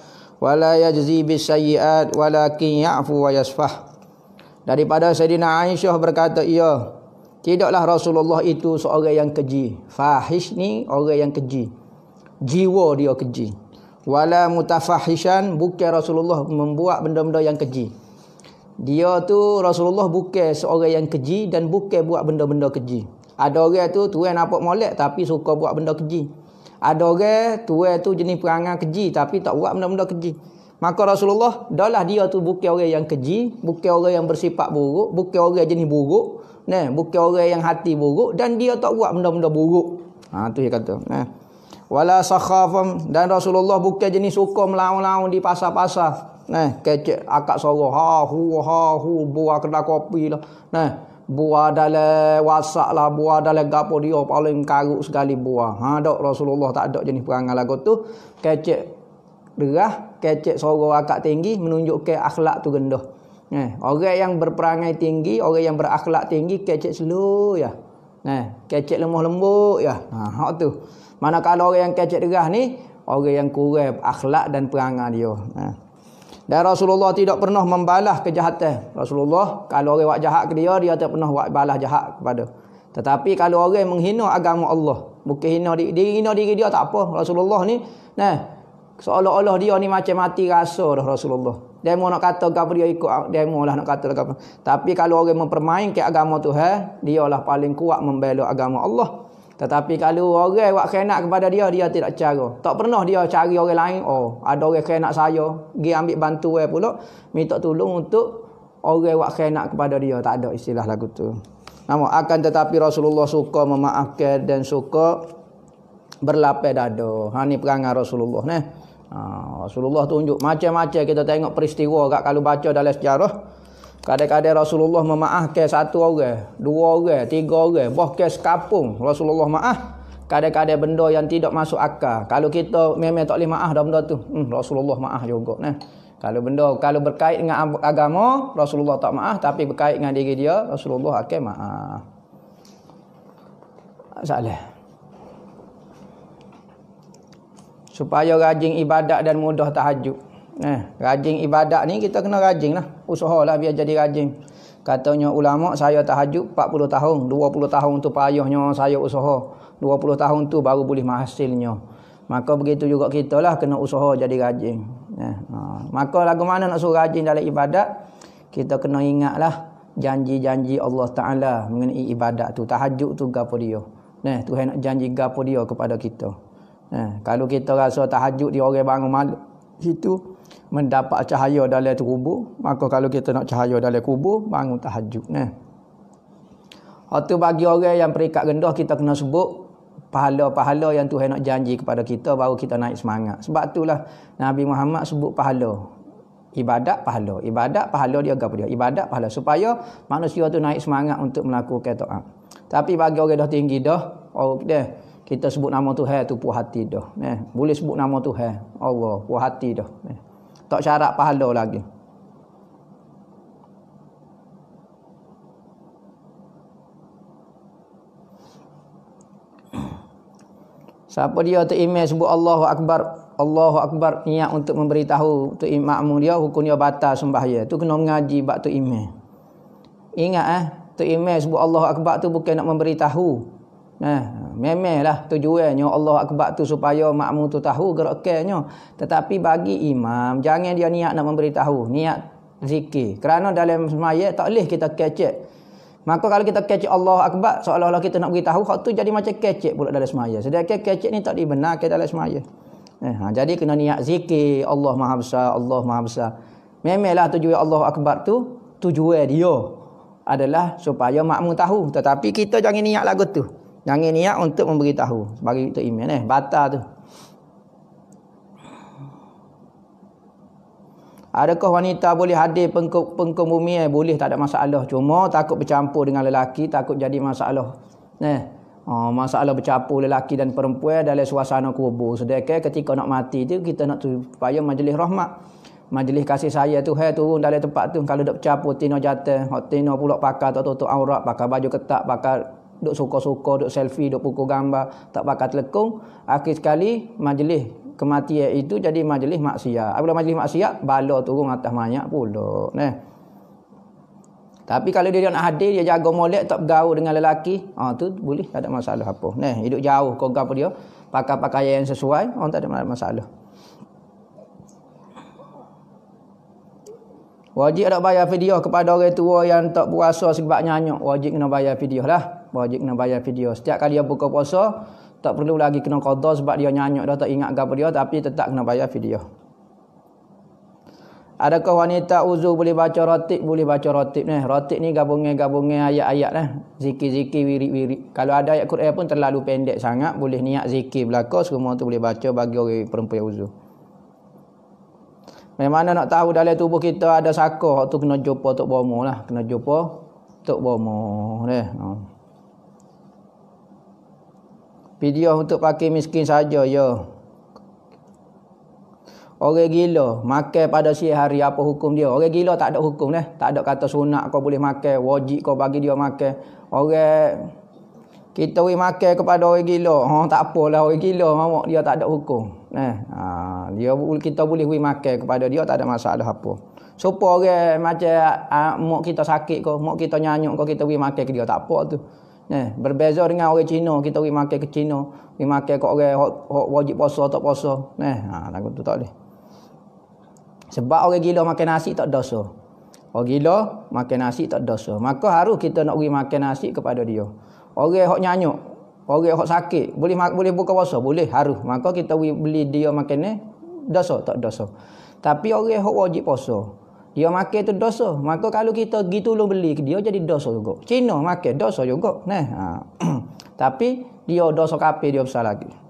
wala yajzi bisayyiat walakin ya'fu wa yasfah daripada sayyidina aisyah berkata ia tidaklah rasulullah itu seorang yang keji fahish ni orang yang keji jiwa dia keji wala mutafahishan bukan rasulullah membuat benda-benda yang keji dia tu rasulullah bukan seorang yang keji dan bukan buat benda-benda keji ada orang tu tuan nampak molek tapi suka buat benda keji ada orang tua tu jenis perangai keji tapi tak buat benda-benda keji. Maka Rasulullah dahlah dia tu bukan orang yang keji, bukan orang yang bersifat buruk, bukan orang jenis buruk, nah, bukan orang yang hati buruk dan dia tak buat benda-benda buruk. Ha tu dia kata. Nah. Wala sakhafam dan Rasulullah bukan jenis suka melaun-laun di pasar-pasar. Nah, kecek akak sorok ha hu ha hu buah kedai kopi lah. Nah, buah dalam wasak lah buah dalam gapo dia paling karuk sekali buah ha dok Rasulullah tak ada jenis perangai lagu tu kecek derah kecek sorok akak tinggi menunjuk ke akhlak tu rendah eh orang yang berperangai tinggi orang yang berakhlak tinggi kecek slow ya eh kecek lemah lembut ya ha hak tu manakala orang yang kecek derah ni orang yang kurang akhlak dan perangai dia eh. Dan Rasulullah tidak pernah membalas kejahatan. Rasulullah kalau orang buat jahat ke dia, dia tak pernah buat balas jahat kepada. Tetapi kalau orang menghina agama Allah, bukan hina diri, diri hina diri dia tak apa. Rasulullah ni nah seolah-olah dia ni macam mati rasa dah Rasulullah. Demo nak kata gapo dia ikut demo lah nak kata gapo. Tapi kalau orang mempermainkan agama Tuhan, dialah paling kuat membela agama Allah. Tetapi kalau orang buat khianat kepada dia, dia tidak cara. Tak pernah dia cari orang lain. Oh, ada orang khianat saya. Dia ambil bantu saya pula. Minta tolong untuk orang buat khianat kepada dia. Tak ada istilah lagu tu. Namun akan tetapi Rasulullah suka memaafkan dan suka berlapai dada. Ha, ini perangai Rasulullah. Ha, Rasulullah tunjuk macam-macam kita tengok peristiwa. Kalau baca dalam sejarah. Kadang-kadang Rasulullah memaafkan satu orang, dua orang, tiga orang, bahkan sekapung Rasulullah maaf. Kadang-kadang benda yang tidak masuk akal. Kalau kita memang tak boleh maaf dah benda tu, hmm, Rasulullah maaf juga. Nah. Kalau benda kalau berkait dengan agama, Rasulullah tak maaf. Tapi berkait dengan diri dia, Rasulullah akan maaf. Salah. Supaya rajin ibadat dan mudah tahajud. Nah, eh, rajin ibadat ni kita kena rajin lah. Usahalah biar jadi rajin. Katanya ulama saya tahajud 40 tahun. 20 tahun tu payahnya saya usaha. 20 tahun tu baru boleh menghasilnya. Maka begitu juga kita lah kena usaha jadi rajin. Eh, nah. Ha. Maka lagu mana nak suruh rajin dalam ibadat? Kita kena ingat lah janji-janji Allah Ta'ala mengenai ibadat tu. Tahajud tu gapa dia. tu eh, Tuhan nak janji gapa dia kepada kita. Eh, kalau kita rasa tahajud dia orang bangun malam. Itu mendapat cahaya dalam kubur maka kalau kita nak cahaya dalam kubur bangun tahajud nah waktu bagi orang yang perikat rendah kita kena sebut pahala-pahala yang Tuhan nak janji kepada kita baru kita naik semangat sebab itulah Nabi Muhammad sebut pahala ibadat pahala ibadat pahala dia gapo dia ibadat pahala supaya manusia tu naik semangat untuk melakukan taat tapi bagi orang dah tinggi dah Oh dia kita sebut nama Tuhan tu puas hati dah eh, boleh sebut nama Tuhan Allah puas hati dah tak syarat pahala lagi. Siapa dia tu email sebut Allahu Akbar, Allahu Akbar niat untuk memberitahu tu imam dia hukum dia batal sembahyang. Tu kena mengaji bab tu email. Ingat eh, tu email sebut Allahu Akbar tu bukan nak memberitahu Nah, ha, memelah tujuannya Allah Akbar tu supaya makmum tu tahu gerakannya. Tetapi bagi imam, jangan dia niat nak memberitahu. Niat zikir. Kerana dalam semayat tak boleh kita kecek. Maka kalau kita kecek Allah Akbar, seolah-olah kita nak beritahu, hak tu jadi macam kecek pula dalam semayat. Sedangkan kecek ni tak dibenarkan dalam semayat. Eh, ha, jadi kena niat zikir Allah Maha Besar, Allah Maha Besar. Memelah tujuan Allah Akbar tu, tujuan dia adalah supaya makmum tahu. Tetapi kita jangan niat lagu tu. Yang ini niat untuk memberitahu bagi untuk email eh bata tu. Adakah wanita boleh hadir pengkum bumi eh? Boleh tak ada masalah. Cuma takut bercampur dengan lelaki, takut jadi masalah. Eh. Oh, masalah bercampur lelaki dan perempuan dalam suasana kubur. Sedekah ketika nak mati tu kita nak tu payah majlis rahmat. Majlis kasih saya tu hai turun dalam tempat tu kalau dak bercampur tino jatuh tino pula pakai tok-tok aurat, pakai baju ketak pakai duk suka-suka, duk selfie, duk pukul gambar, tak pakai telekung. Akhir sekali majlis kematian itu jadi majlis maksiat. Apabila majlis maksiat, bala turun atas banyak pula. Nah. Tapi kalau dia, nak hadir, dia jaga molek, tak bergaul dengan lelaki, ha, tu boleh, tak ada masalah apa. Nah, hidup jauh, kau gapa dia, pakai pakaian yang sesuai, orang ha, tak ada masalah. Wajib nak bayar video kepada orang tua yang tak puasa sebab nyanyuk. Wajib kena bayar video lah apa kena bayar video. Setiap kali dia buka puasa, tak perlu lagi kena qada sebab dia nyanyuk dah tak ingat apa dia tapi tetap kena bayar video. Adakah wanita uzur boleh baca ratib boleh baca ratib ni? Ratib ni gabungan-gabungan ayat-ayat lah. Zikir-zikir wirid-wirid. Kalau ada ayat Quran pun terlalu pendek sangat boleh niat zikir Belakang semua tu boleh baca bagi orang perempuan yang uzur. Memang nak tahu dalam tubuh kita ada sakar tu kena jumpa tok bomo lah, kena jumpa tok bomo ni. Hmm. Video untuk pakai miskin saja ya. Orang gila makan pada si hari apa hukum dia? Orang gila tak ada hukum dah. Tak ada kata sunat kau boleh makan, wajib kau bagi dia makan. Orang kita we makan kepada orang gila. Ha tak apalah orang gila mamak dia tak ada hukum. Nah, eh, ha, dia kita boleh we makan kepada dia tak ada masalah apa. Supaya orang macam ha, mak kita sakit kau, mak kita nyanyuk kau kita we makan ke dia tak apa tu. Eh, berbeza dengan orang Cina, kita pergi makan ke Cina, pergi makan ke orang hok wajib puasa atau puasa. Eh, ha lagu tu tak boleh. Sebab orang gila makan nasi tak dosa. Orang gila makan nasi tak dosa. Maka harus kita nak pergi makan nasi kepada dia. Orang hok nyanyuk, orang hok sakit, boleh boleh buka puasa, boleh harus. Maka kita beli dia makan ni dosa tak dosa. Tapi orang hok wajib puasa, dia makan tu dosa. Maka kalau kita pergi tolong beli dia jadi dosa juga. Cina makan dosa juga. Nah. Ha. Tapi dia dosa kafir dia besar lagi.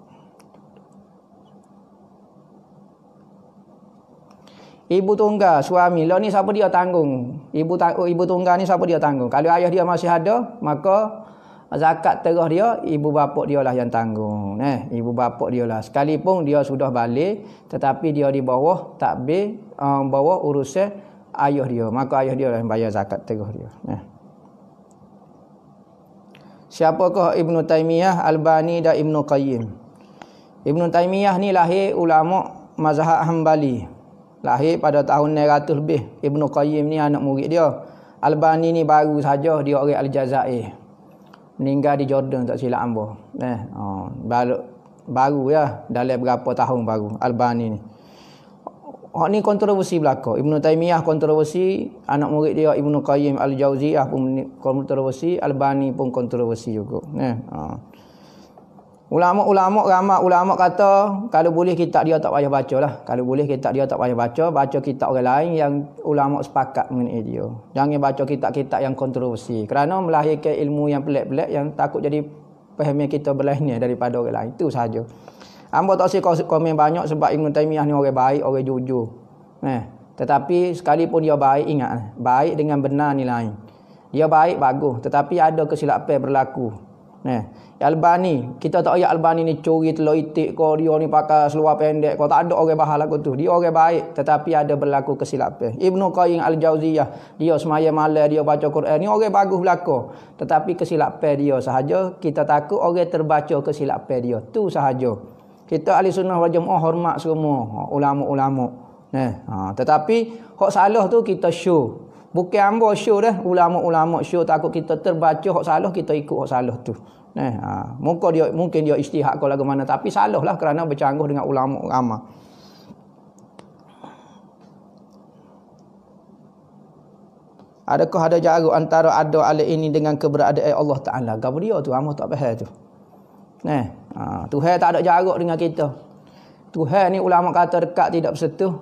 Ibu tunggal suami lo lah ni siapa dia tanggung? Ibu ta oh, ibu tunggal ni siapa dia tanggung? Kalau ayah dia masih ada, maka zakat terus dia ibu bapa dia lah yang tanggung. Nah, ibu bapa dia lah. Sekalipun dia sudah balik tetapi dia di bawah takbir um, eh, bawah urusan ayah dia maka ayah dia lah yang bayar zakat terus dia eh. siapakah ibnu Taimiyah, Albani dan ibnu Qayyim Ibnu Taimiyah ni lahir ulama mazhab Hanbali lahir pada tahun 900 lebih Ibn Qayyim ni anak murid dia Albani ni baru saja dia orang Aljazair, meninggal di Jordan tak silap ambo eh oh, baru baru ya dalam berapa tahun baru Albani ni Hak ni kontroversi belaka. Ibnu Taimiyah kontroversi, anak murid dia Ibnu Qayyim Al-Jauziyah pun kontroversi, Al-Albani pun kontroversi juga. Nah. Eh, ha. Ulama-ulama ramai ulama kata kalau boleh kitab dia tak payah baca lah. Kalau boleh kitab dia tak payah baca, baca kitab orang lain yang ulama sepakat mengenai dia. Jangan baca kitab-kitab yang kontroversi. Kerana melahirkan ilmu yang pelik-pelik yang takut jadi pemahaman kita berlainan daripada orang lain. Itu sahaja. Hamba tak usah komen banyak sebab Ibn Taymiyah ni orang baik, orang jujur. Eh. Tetapi sekalipun dia baik, ingat. Eh, baik dengan benar ni lain. Dia baik, bagus. Tetapi ada kesilapan berlaku. Eh. Albani, kita tak ayat Albani ni curi telur itik kau, dia ni pakai seluar pendek kau. Tak ada orang bahal aku tu. Dia orang baik, tetapi ada berlaku kesilapan. Ibnu Qayyim al Jauziyah dia semaya malam, dia baca Quran. Ni orang bagus berlaku. Tetapi kesilapan dia sahaja, kita takut orang terbaca kesilapan dia. Tu sahaja kita ahli sunnah wal jamaah hormat semua ha, ulama-ulama eh ha tetapi hak salah tu kita show bukan hamba show dah ulama-ulama show takut kita terbaca hak salah kita ikut hak salah tu eh ha muka dia mungkin dia ijtihad kau lagu mana tapi salahlah kerana bercanggah dengan ulama-ulama Adakah ada jarak antara ada ala ini dengan keberadaan Allah Ta'ala? Gabriel tu, Amor tak faham tu. Nah, eh, ha, Tuhan tak ada jarak dengan kita. Tuhan ni ulama kata dekat tidak bersentuh,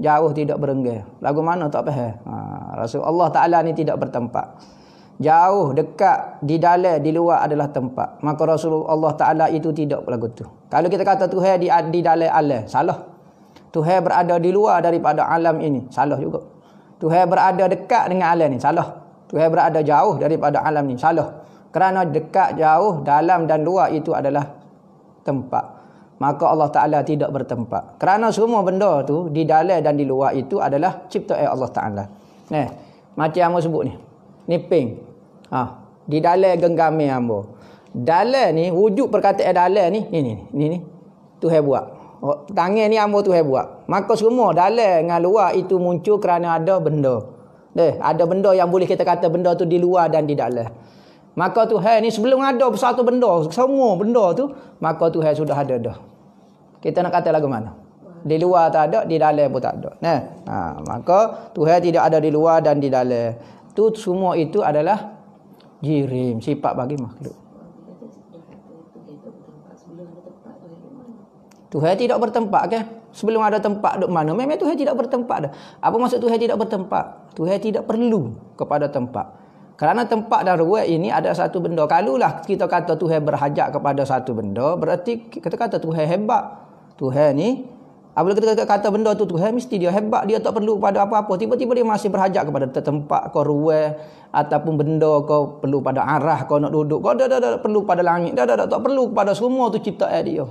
jauh tidak berenggai. Lagu mana tak faham? Ha, Rasulullah Taala ni tidak bertempat. Jauh, dekat, di dalam, di luar adalah tempat. Maka Rasulullah Taala itu tidak lagu tu. Kalau kita kata Tuhan di di dalam alam, salah. Tuhan berada di luar daripada alam ini, salah juga. Tuhan berada dekat dengan alam ini, salah. Tuhan berada jauh daripada alam ini, salah. Kerana dekat, jauh, dalam dan luar itu adalah tempat. Maka Allah Ta'ala tidak bertempat. Kerana semua benda tu di dalam dan di luar itu adalah cipta air Allah Ta'ala. Eh, macam yang sebut ni. Ni pink. Ha. Di dalam genggamai Ambo. Dalam ni, wujud perkataan dalam ni, ni ni ni ni. Tu hai buat. Oh, tangan ni Ambo tu hai buat. Maka semua dalam dengan luar itu muncul kerana ada benda. Eh, ada benda yang boleh kita kata benda tu di luar dan di dalam. Maka Tuhan ni sebelum ada satu benda, semua benda tu, maka Tuhan sudah ada dah. Kita nak kata lagu mana? Di luar tak ada, di dalam pun tak ada. Nah, ha, maka Tuhan tidak ada di luar dan di dalam. Tu semua itu adalah jirim, sifat bagi makhluk. Tuhan tidak bertempat ke? Sebelum ada tempat duk mana? Memang Tuhan tidak bertempat dah. Apa maksud Tuhan tidak bertempat? Tuhan tidak perlu kepada tempat. Kerana tempat dan ruat ini ada satu benda. Kalulah kita kata Tuhan berhajat kepada satu benda, berarti kita kata Tuhan hebat. Tuhan ni apabila kita kata benda tu Tuhan mesti dia hebat, dia tak perlu pada apa-apa. Tiba-tiba dia masih berhajat kepada tempat kau ruat ataupun benda kau perlu pada arah kau nak duduk. Kau dah dah dah perlu pada langit, dah dah dah tak perlu pada semua tu cipta dia.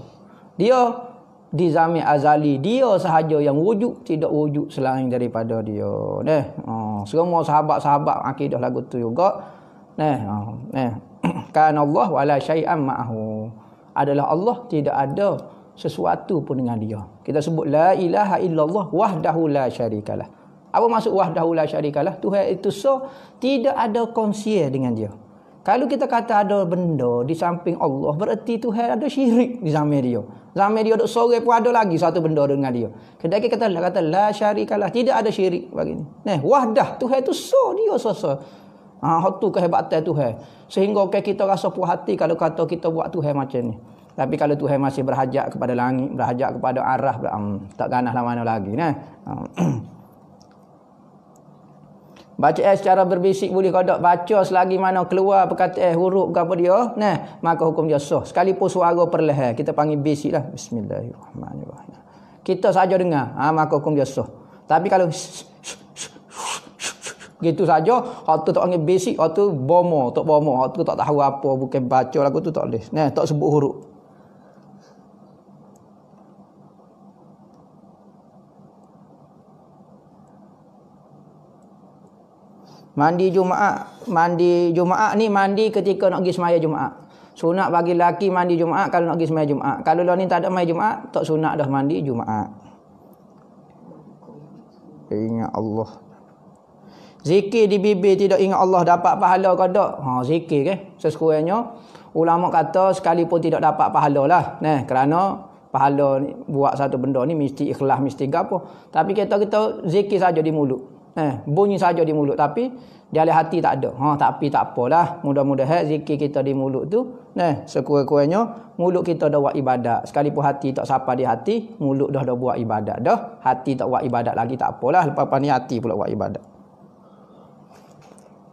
Dia di zami azali dia sahaja yang wujud tidak wujud selain daripada dia neh oh, semua sahabat-sahabat akidah lagu tu juga neh oh, neh kan Allah wala syai'an ma'ahu adalah Allah tidak ada sesuatu pun dengan dia kita sebut la ilaha illallah wahdahu la syarikalah apa maksud wahdahu la syarikalah Tuhan itu so tidak ada konsier dengan dia kalau kita kata ada benda di samping Allah berarti Tuhan ada syirik di zaman dia Zaman dia duduk sore pun ada lagi satu benda dengan dia. Kedai dia kata, kata lah syarikalah. Tidak ada syirik bagi ni. Nih, wahdah Tuhan tu so dia so so. Ha, hatu kehebatan Tuhan. Sehingga okay, kita rasa puas hati kalau kata kita buat Tuhan macam ni. Tapi kalau Tuhan masih berhajak kepada langit, berhajak kepada arah, um, tak ganas lah mana lagi. Nah. Um, Baca eh, secara berbisik boleh kodok. Baca selagi mana keluar perkata eh, huruf ke apa dia. Nah, maka hukum dia soh. Sekalipun suara perlahan. Eh, kita panggil bisik lah. Bismillahirrahmanirrahim. Kita saja dengar. Ha, maka hukum dia soh. Tapi kalau... Gitu saja. Waktu tak panggil bisik. Waktu bomo. Tak bomo. Waktu tak tahu apa. Bukan baca lah. tu tak boleh. Nah, tak sebut huruf. Mandi Jumaat. Mandi Jumaat ni mandi ketika nak pergi semaya Jumaat. Sunat bagi laki mandi Jumaat kalau nak pergi semaya Jumaat. Kalau lah tak ada semaya Jumaat, tak sunat dah mandi Jumaat. Ingat Allah. Zikir di bibir tidak ingat Allah dapat pahala ke tak? Ha, zikir ke? Sesekurangnya, ulama kata sekalipun tidak dapat pahala lah. Nah, kerana pahala ni, buat satu benda ni mesti ikhlas, mesti apa. Tapi kita kita zikir saja di mulut. Eh, bunyi saja di mulut tapi di dalam hati tak ada. Ha, tapi tak apalah. Mudah-mudahan eh, zikir kita di mulut tu, neh sekurang-kurangnya mulut kita dah buat ibadat. Sekalipun hati tak sampai di hati, mulut dah dah buat ibadat dah. Hati tak buat ibadat lagi tak apalah. Lepas pandai hati pula buat ibadat.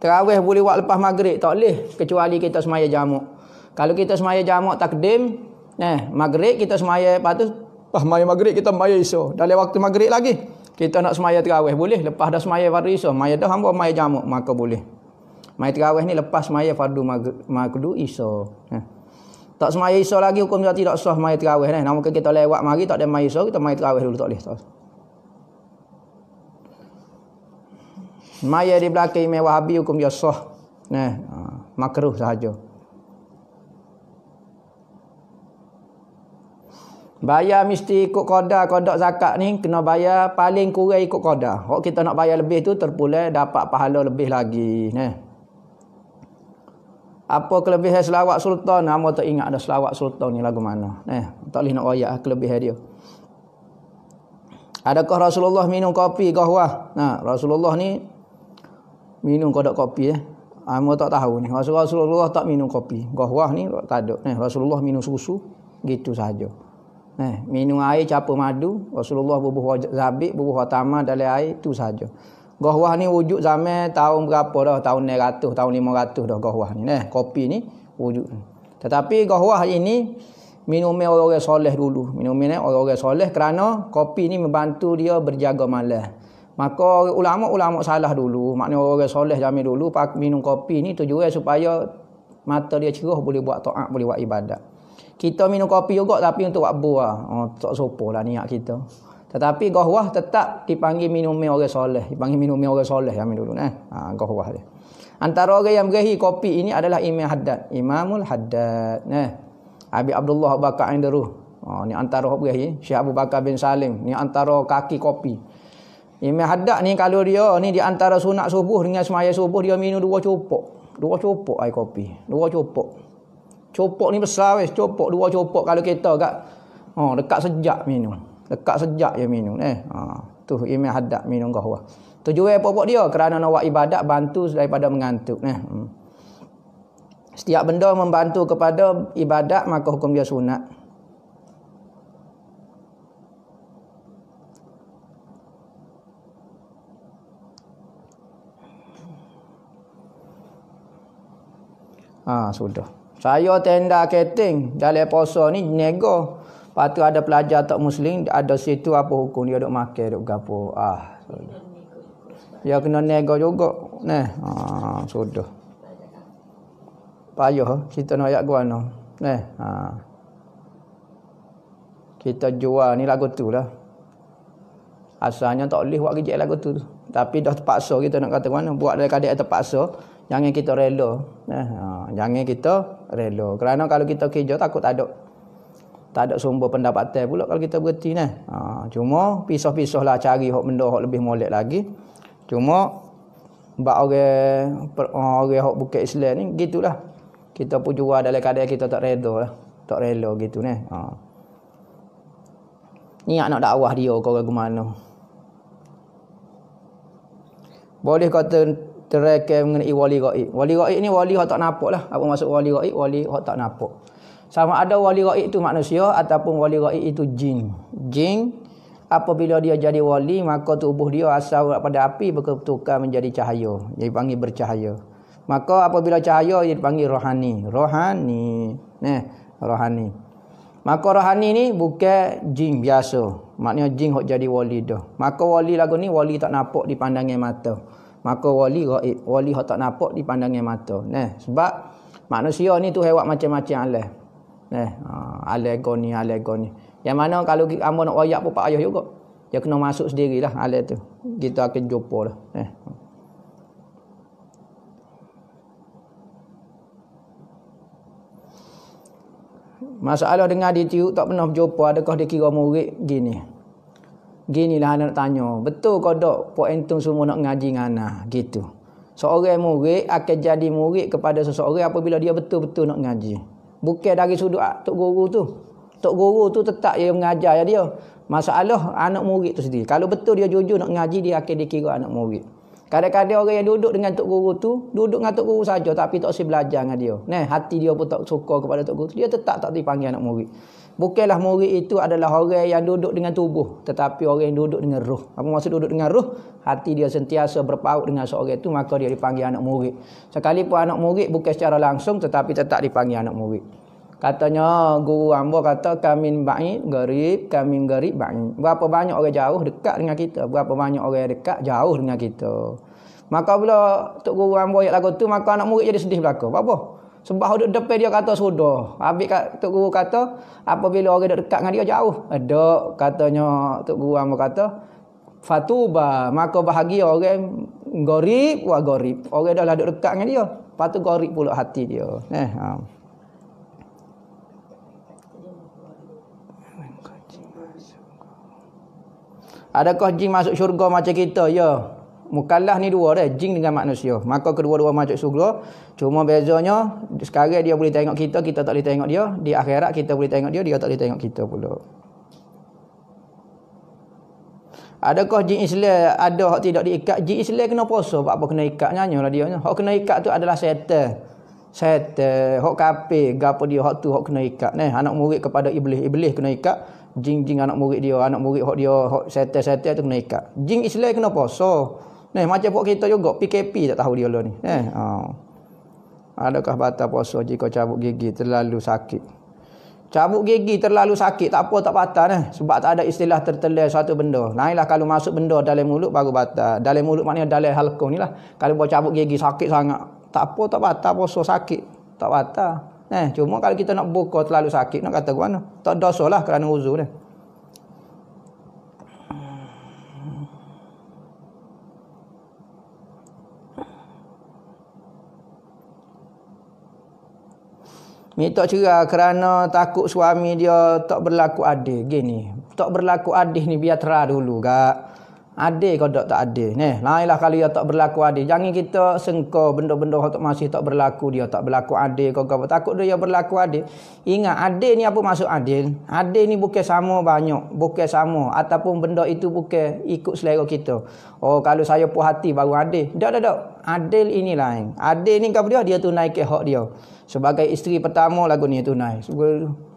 Terawih boleh buat lepas maghrib tak boleh kecuali kita semaya jamuk. Kalau kita semaya jamuk takdim, neh maghrib kita semaya lepas tu, lepas maghrib kita semaya isu. Dalam waktu maghrib lagi. Kita nak semaya terawih boleh. Lepas dah semaya fardu isa. Semaya dah hamba semaya jamuk. Maka boleh. Semaya terawih ni lepas semaya fardu makdu isa. Ha. Tak semaya isa lagi hukum dia tidak sah semaya terawih ni. Namun kan kita lewat mari tak ada semaya isa. Kita semaya terawih dulu tak boleh. Tak. Semaya di belakang imam wahabi hukum dia sah. Ha. Makruh Makruh sahaja. Bayar mesti ikut koda, kodok zakat ni kena bayar paling kurang ikut koda. Kalau kita nak bayar lebih tu terpulai dapat pahala lebih lagi. Ne. Apa kelebihan selawat sultan? Nama tak ingat ada selawat sultan ni lagu mana. Ne. Tak boleh nak royak kelebihan dia. Adakah Rasulullah minum kopi gahwah? Nah, Rasulullah ni minum kodok kopi eh. Amo tak tahu ni. Rasulullah, tak minum kopi. Gahwah ni tak ada. Nah, Rasulullah minum susu gitu saja. Eh, minum air capa madu. Rasulullah bubuh zabik, bubuh khatama dalam air. Itu saja. Gohwah ni wujud zaman tahun berapa dah? Tahun 900, tahun 500 dah gohwah ni. Eh, kopi ni wujud. Tetapi gohwah ini minum orang-orang soleh dulu. Minum ni eh, orang-orang soleh kerana kopi ni membantu dia berjaga malam. Maka ulama-ulama salah dulu. Maknanya orang-orang soleh zaman dulu Pak minum kopi ni tujuan supaya mata dia cerah boleh buat to'ak, boleh buat ibadat. Kita minum kopi juga tapi untuk buat buah. Oh, tak sopolah niat kita. Tetapi gohwah tetap dipanggil minum orang soleh. Dipanggil minum orang soleh yang lah dulu. Eh? Ha, gohwah dia. Antara orang yang berahi kopi ini adalah Imam Haddad. Imamul Haddad. Eh? Abi Abdullah Abu Bakar Indiruh. Ha, oh, ni antara orang berahi. Syekh Abu Bakar bin Salim. Ni antara kaki kopi. Imam Haddad ni kalau dia ni di antara sunat subuh dengan semaya subuh. Dia minum dua copok. Dua copok air kopi. Dua copok. Copok ni besar weh, copok dua copok kalau kita kat ha oh, dekat sejak minum. Dekat sejak je minum eh. Ha tu imam hadap minum kahwa. Tujuan apa-apa dia? Kerana nak buat ibadat bantu daripada mengantuk eh. Hmm. Setiap benda membantu kepada ibadat maka hukum dia sunat. Ah sudah. Saya tenda keting dalam poso ni nego. Lepas ada pelajar tak muslim, ada situ apa hukum dia duk makan, duk gapo. Ah. Dia ya, kena nego juga. Nah, ah, sudah. Payah kita oh, nak ayat guano. Nah, ah. Kita jual ni lagu tu lah. Asalnya tak boleh buat kerja lagu tu. Tapi dah terpaksa kita nak kata mana. Buat dari kadang terpaksa. Jangan kita rela. Eh, ha, jangan kita rela. Kerana kalau kita kerja takut tak ada tak ada sumber pendapatan pula kalau kita berhenti nah. Ha, cuma pisah-pisahlah cari hak benda hak lebih molek lagi. Cuma bak orang ha, orang hak bukan Islam ni gitulah. Kita pun jual dalam keadaan kita tak redo lah. Eh. Tak rela gitu nah. Ha. Ni anak dakwah dia kau ke mana? Boleh kata terakan eh, mengenai wali gaib. Wali gaib ni wali hak tak nampak lah. Apa maksud wali gaib? Wali hak tak nampak. Sama ada wali gaib itu manusia ataupun wali gaib itu jin. Jin apabila dia jadi wali maka tubuh dia asal pada api berketukar menjadi cahaya. Dia dipanggil bercahaya. Maka apabila cahaya dia dipanggil rohani. Rohani. neh, rohani. Maka rohani ni bukan jin biasa. Maknanya jin hok jadi wali dah. Maka wali lagu ni wali tak nampak di pandangan mata maka wali gaib eh, wali hak tak nampak dipandangnya mata nah sebab manusia ni tu hewan macam-macam alah nah ha, alego ni alego ni yang mana kalau kita kamu nak wayak pun pak ayah juga dia kena masuk sendirilah alah tu kita akan jumpa lah nah Masalah dengar ditiup tak pernah berjumpa adakah dikira murid gini? Gini lah anak tanya. Betul kau dok Puan Entum semua nak ngaji dengan anak. Gitu. Seorang murid akan jadi murid kepada seseorang apabila dia betul-betul nak ngaji. Bukan dari sudut ah, Tok Guru tu. Tok Guru tu tetap yang mengajar ya dia. Masalah anak murid tu sendiri. Kalau betul dia jujur nak ngaji, dia akan dikira anak murid. Kadang-kadang orang yang duduk dengan Tok Guru tu, duduk dengan Tok Guru saja tapi tak usah belajar dengan dia. Nah, hati dia pun tak suka kepada Tok Guru tu. Dia tetap tak dipanggil anak murid. Bukanlah murid itu adalah orang yang duduk dengan tubuh. Tetapi orang yang duduk dengan ruh. Apa maksud duduk dengan ruh? Hati dia sentiasa berpaut dengan seorang itu. Maka dia dipanggil anak murid. Sekalipun anak murid bukan secara langsung. Tetapi tetap dipanggil anak murid. Katanya guru ambo kata kami baik, garib, kami garib, baik. Berapa banyak orang jauh dekat dengan kita. Berapa banyak orang dekat jauh dengan kita. Maka bila Tok Guru Ambo ayat lagu tu, maka anak murid jadi sedih belakang. Apa-apa? Sembah duduk depan dia kata sudah. Habis kat Tok Guru kata, apabila orang duduk dekat dengan dia jauh. Ada eh, katanya Tok Guru Amal kata, Fatuba, maka bahagia orang gorib, wa gorib. Orang dah lah duduk dekat dengan dia. patu tu gorib pula hati dia. Eh, ha. Adakah jin masuk syurga macam kita? Ya mukallaf ni dua dah, jin dengan manusia. Maka kedua-dua makhluk surga. Cuma bezanya sekarang dia boleh tengok kita, kita tak boleh tengok dia. Di akhirat kita boleh tengok dia, dia tak boleh tengok kita pula. Adakah jin Islam ada hak tidak diikat? Jin Islam kena puasa, apa, apa kena ikat nyanyalah dia. Hak kena ikat tu adalah setan. Setan, hak kape, gapo dia hak tu hak kena ikat ni. Anak murid kepada iblis, iblis kena ikat. Jing-jing anak murid dia, anak murid hak dia, hak setan-setan tu kena ikat. Jing Islam kena puasa. Ni eh, macam buat kita juga PKP tak tahu dia lah ni. Eh. Ha. Adakah batal puasa jika cabut gigi terlalu sakit? Cabut gigi terlalu sakit tak apa tak batal eh. Sebab tak ada istilah tertelai satu benda. Nailah kalau masuk benda dalam mulut baru batal. Dalam mulut maknanya dalam halqa ni lah. Kalau buat cabut gigi sakit sangat. Tak apa tak batal puasa sakit. Tak batal. Eh, cuma kalau kita nak buka terlalu sakit nak kata ke mana? Tak dosa lah kerana uzur dia. Eh. minta cerai kerana takut suami dia tak berlaku adil gini tak berlaku adil ni biar terah dulu gak adil kau tak tak adil ni lainlah kalau dia tak berlaku adil jangan kita sengkau benda-benda tak masih tak berlaku dia tak berlaku adil kau kau takut dia berlaku adil ingat adil ni apa maksud adil adil ni bukan sama banyak bukan sama ataupun benda itu bukan ikut selera kita oh kalau saya puas hati baru adil dak dak dak adil ini lain adil ni kau dia dia ke hak dia Sebagai isteri pertama lagu ni tunai.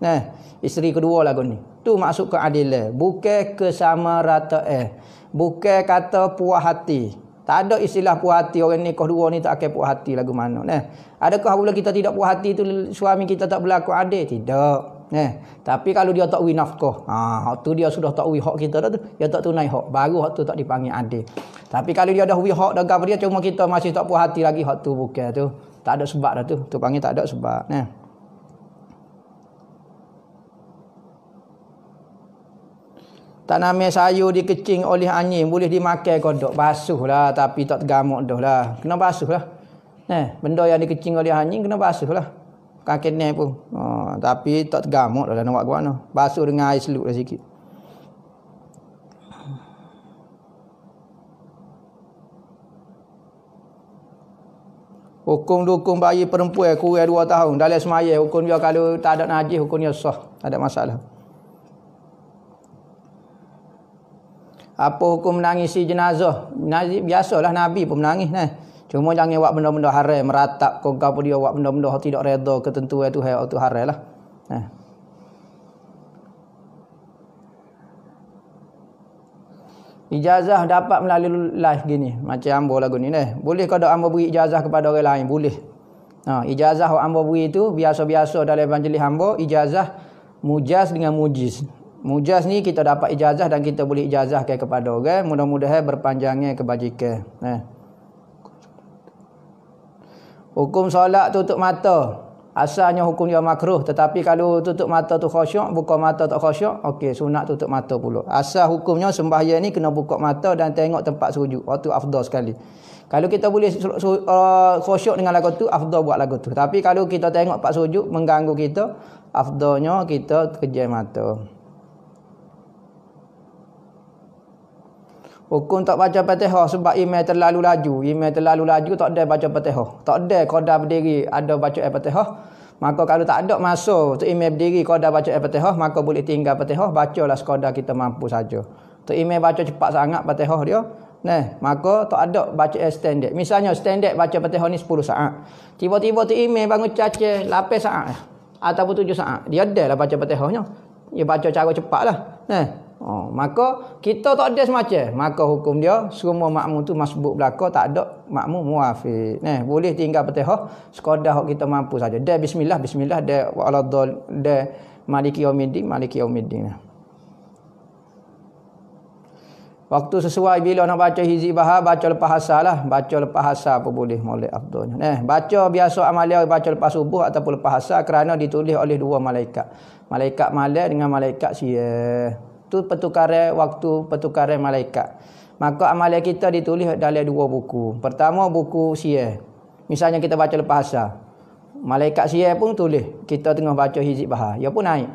Nah, isteri kedua lagu ni. Tu maksud keadilan. Bukan kesama rata eh. Bukan kata puas hati. Tak ada istilah puas hati orang ni kau dua ni tak akan puas hati lagu mana. Nah. Adakah bila kita tidak puas hati tu suami kita tak berlaku adil? Tidak. Nah. Tapi kalau dia tak wi nafkah, ha, hak tu dia sudah tak wi hak kita dah tu. Dia tak tunai hak. Baru hak tu tak dipanggil adil. Tapi kalau dia dah wi hak dah gapo dia cuma kita masih tak puas hati lagi hak tu bukan tu. Tak ada sebab dah tu. Tu panggil tak ada sebab. Eh. Tanam sayur dikecing oleh anjing boleh dimakan kodok. lah, tapi tak tergamuk dah lah. Kena lah? Eh, benda yang dikecing oleh anjing kena lah. Kakek ni pun. Oh, tapi tak tergamuk dah lah nak buat gua Basuh dengan air seluk dah sikit. Hukum dukung bayi perempuan kurang dua tahun. Dalam semayah hukum dia kalau tak ada najis hukum dia sah. Tak ada masalah. Apa hukum menangisi jenazah? Nabi biasalah Nabi pun menangis nah. Cuma jangan buat benda-benda haram meratap kau kau dia buat benda-benda tidak redha ketentuan Tuhan atau haramlah. Nah. Eh. ijazah dapat melalui live gini macam ambo lagu ni neh boleh kau dak ambo beri ijazah kepada orang lain boleh ha ijazah yang ambo beri itu biasa-biasa dalam evangelis hamba ijazah mujaz dengan mujiz mujaz ni kita dapat ijazah dan kita boleh ijazah ijazahkan kepada orang mudah-mudahan berpanjangnya kebajikan neh ha. hukum solat tutup mata Asalnya hukum dia makruh tetapi kalau tutup mata tu khusyuk, buka mata tak khusyuk, okey sunat tutup mata pula. Asal hukumnya sembahyang ni kena buka mata dan tengok tempat sujud. Waktu oh, afdal sekali. Kalau kita boleh uh, khusyuk dengan lagu tu, afdal buat lagu tu. Tapi kalau kita tengok tempat sujud mengganggu kita, afdalnya kita kejam mata. Hukum tak baca Fatihah sebab imam terlalu laju. Imam terlalu laju tak ada baca Fatihah. Tak ada qada berdiri ada baca Fatihah. Maka kalau tak ada masa untuk imam berdiri qada baca Fatihah, maka boleh tinggal Fatihah, bacalah sekadar kita mampu saja. Tu imam baca cepat sangat Fatihah dia. Nah, maka tak ada baca standard. Misalnya standard baca Fatihah ni 10 saat. Tiba-tiba tu imam bangun cace 8 saat ataupun 7 saat. Dia ada lah baca Fatihahnya. Dia baca cara cepatlah. Nah, Oh, maka kita tak ada semacam. Maka hukum dia semua makmum tu masbuk belaka tak ada makmum muafiq. Neh boleh tinggal petihah sekadar hak kita mampu saja. Dan bismillah bismillah dan waladdal dan maliki yaumiddin maliki yaumiddin. Waktu sesuai bila nak baca hizi bahar, baca lepas hasar lah. Baca lepas hasar apa boleh mulai abdulnya. Neh baca biasa amalia, baca lepas subuh ataupun lepas hasar kerana ditulis oleh dua malaikat. Malaikat malai dengan malaikat siya tu pertukaran waktu pertukaran malaikat maka amalia kita ditulis dalam dua buku pertama buku sia misalnya kita baca lepas asar malaikat sia pun tulis kita tengah baca hizib bahar dia pun naik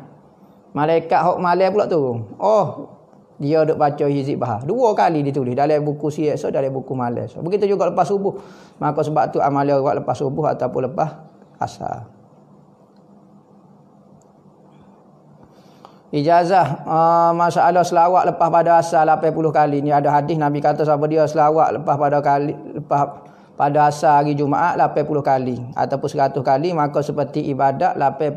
malaikat hok malaikat pula turun oh dia duk baca hizib bahar dua kali ditulis dalam buku sia so dalam buku malaikat so, begitu juga lepas subuh maka sebab tu amalia buat lepas subuh ataupun lepas asar ijazah uh, ah, masalah selawat lepas pada asal lah, 80 kali ni ada hadis nabi kata siapa dia selawat lepas pada kali lepas pada asal hari jumaat 80 kali ataupun 100 kali maka seperti ibadat 80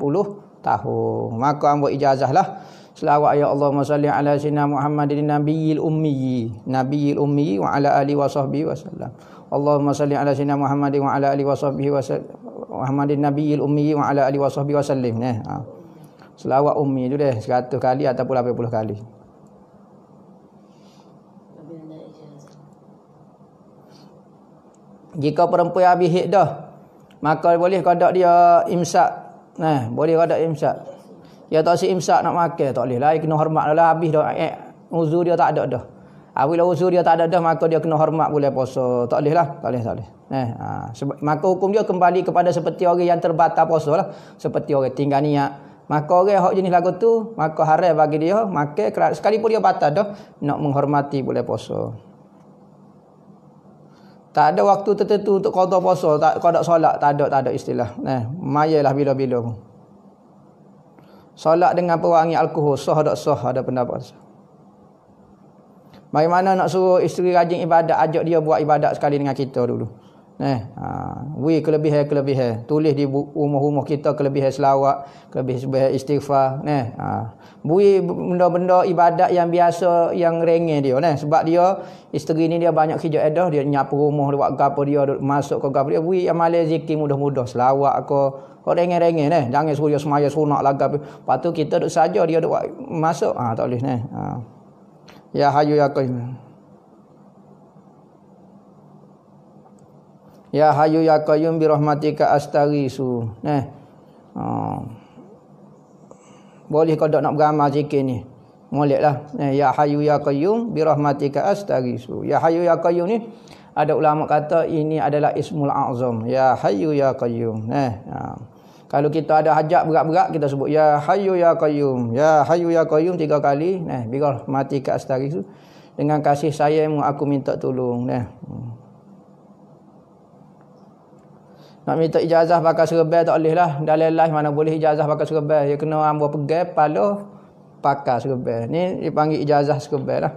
tahun maka ambo ijazahlah selawat ya Allah salli ala sayyidina Muhammadin nabiyil ummi nabiyil ummi wa ala ali washabi sahbihi wasallam Allahumma salli ala sayyidina Muhammadin wa ala ali washabi wasallam Muhammadin nabiyil ummi wa ala ali washabi sahbihi wasallam nah eh? selawat ummi tu deh 100 kali ataupun 80 kali. Jika perempuan habis hid dah, maka boleh kau kadak dia imsak. Nah, boleh kau kadak imsak. Ya tak si imsak nak makan tak boleh lah. Kena hormat lah, lah habis dah. Eh, eh, uzur dia tak ada dah. Apabila uzur dia tak ada dah, maka dia kena hormat boleh puasa. Tak boleh lah. Tak boleh, tak boleh. Eh, ha. maka hukum dia kembali kepada seperti orang yang terbatas puasa lah. Seperti orang tinggal niat. Maka orang hak jenis lagu tu, maka haram bagi dia, maka kerana sekalipun dia batal dah, nak menghormati boleh puasa. Tak ada waktu tertentu untuk kau qada puasa, tak kau qada solat, tak ada tak ada istilah. Nah, eh, mayalah bila-bila pun. Solat dengan pewangi alkohol, sah tak sah ada pendapat. Bagaimana nak suruh isteri rajin ibadat, ajak dia buat ibadat sekali dengan kita dulu. Eh, ha, we kelebihan-kelebihan. Tulis di rumah-rumah kita kelebihan selawat, kelebihan istighfar. Eh, ha. Bui benda-benda ibadat yang biasa, yang rengeh dia. Neh sebab dia, isteri ni dia banyak kerja edah. Dia nyapu rumah, buat gapa dia, masuk ke gapa dia. Bui yang malah zikir mudah-mudah. Selawat ke, kau rengeh-rengeh neh Jangan suruh dia semaya sunak lah. Gapa. Lepas tu kita duduk saja dia duduk masuk. Ha, tak boleh ni. Ha. Ya hayu ya kau. Ya hayu ya qayyum bi rahmatika astaghisu. Nah. Ha. Boleh kau nak beramal zikir ni. Moleklah. Nah, ya hayu ya qayyum bi rahmatika astaghisu. Ya hayu ya qayyum ni ada ulama kata ini adalah ismul azam. Ya hayu ya qayyum. Nah. Ha. Kalau kita ada hajat berat-berat kita sebut ya hayu ya qayyum. Ya hayu ya qayyum tiga kali. Nah, bi rahmatika astaghisu. Dengan kasih sayangmu aku minta tolong. Nah. Hmm. Nak minta ijazah pakai serbel tak boleh lah. Dalam live mana boleh ijazah pakai serbel. Dia ya, kena ambil pegang, palo, pakai serbel. Ni dipanggil ijazah serbel lah.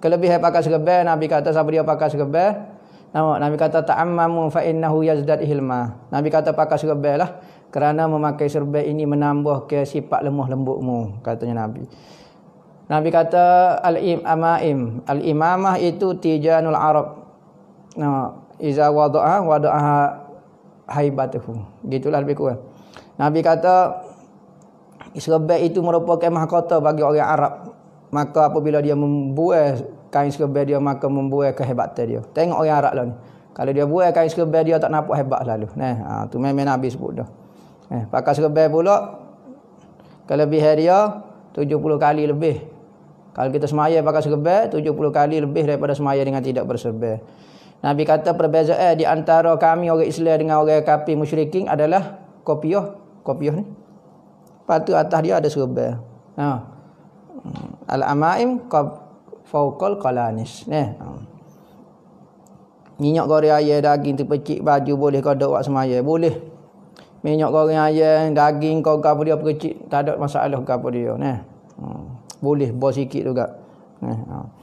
Kelebihan pakai serbel, Nabi kata siapa dia pakai serbel. Nama Nabi kata ta'ammamu fa'innahu yazdad ilma. Nabi kata pakai serbel lah. Kerana memakai serbel ini menambah ke sifat lemah lembutmu. Katanya Nabi. Nabi kata al-imamaim. Al-imamah itu tijanul Arab. Nama. Iza wadu'ah, wadu'ah haibatuhu. Gitulah lebih kurang. Nabi kata Israbek itu merupakan mahkota bagi orang Arab. Maka apabila dia membuai kain serba dia maka membuai kehebatan dia. Tengok orang Arab lah ni. Kalau dia buai kain serba dia tak nampak hebat lalu. Nah, ha, tu memang Nabi sebut dah. Eh, pakai serba pula kelebihan dia 70 kali lebih. Kalau kita semaya pakai serba 70 kali lebih daripada semaya dengan tidak berserba. Nabi kata perbezaan eh, di antara kami orang Islam dengan orang kafir musyrikin adalah kopiah, kopiah ni. Patu atas dia ada serba. Ha. Al-amaim qab fawqal qalanis. Ni. Minyak goreng ayam daging tu pecik baju boleh kau dok buat semaya. Boleh. Minyak goreng ayam daging kau gapo dia perkecik tak ada masalah kau dia Neh, hmm. Boleh bos sikit juga. Neh. Ha.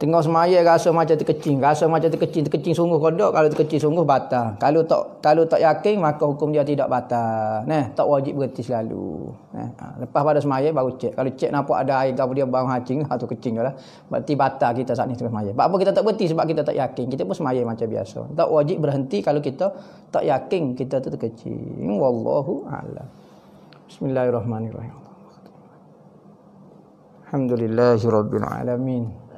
Tengok semaya rasa macam terkecing. Rasa macam terkecing. Terkecing sungguh kodok. Kalau terkecing sungguh batal. Kalau tak kalau tak yakin maka hukum dia tidak batal. Nah, tak wajib berhenti selalu. Nah, ha, lepas pada semaya baru cek. Kalau cek nampak ada air kalau dia bau hacing. Atau ha, kecing je lah. Berarti batal kita saat ni tengah semaya. apa kita tak berhenti sebab kita tak yakin. Kita pun semaya macam biasa. Tak wajib berhenti kalau kita tak yakin kita tu terkecing. Wallahu a'lam. Bismillahirrahmanirrahim. alamin.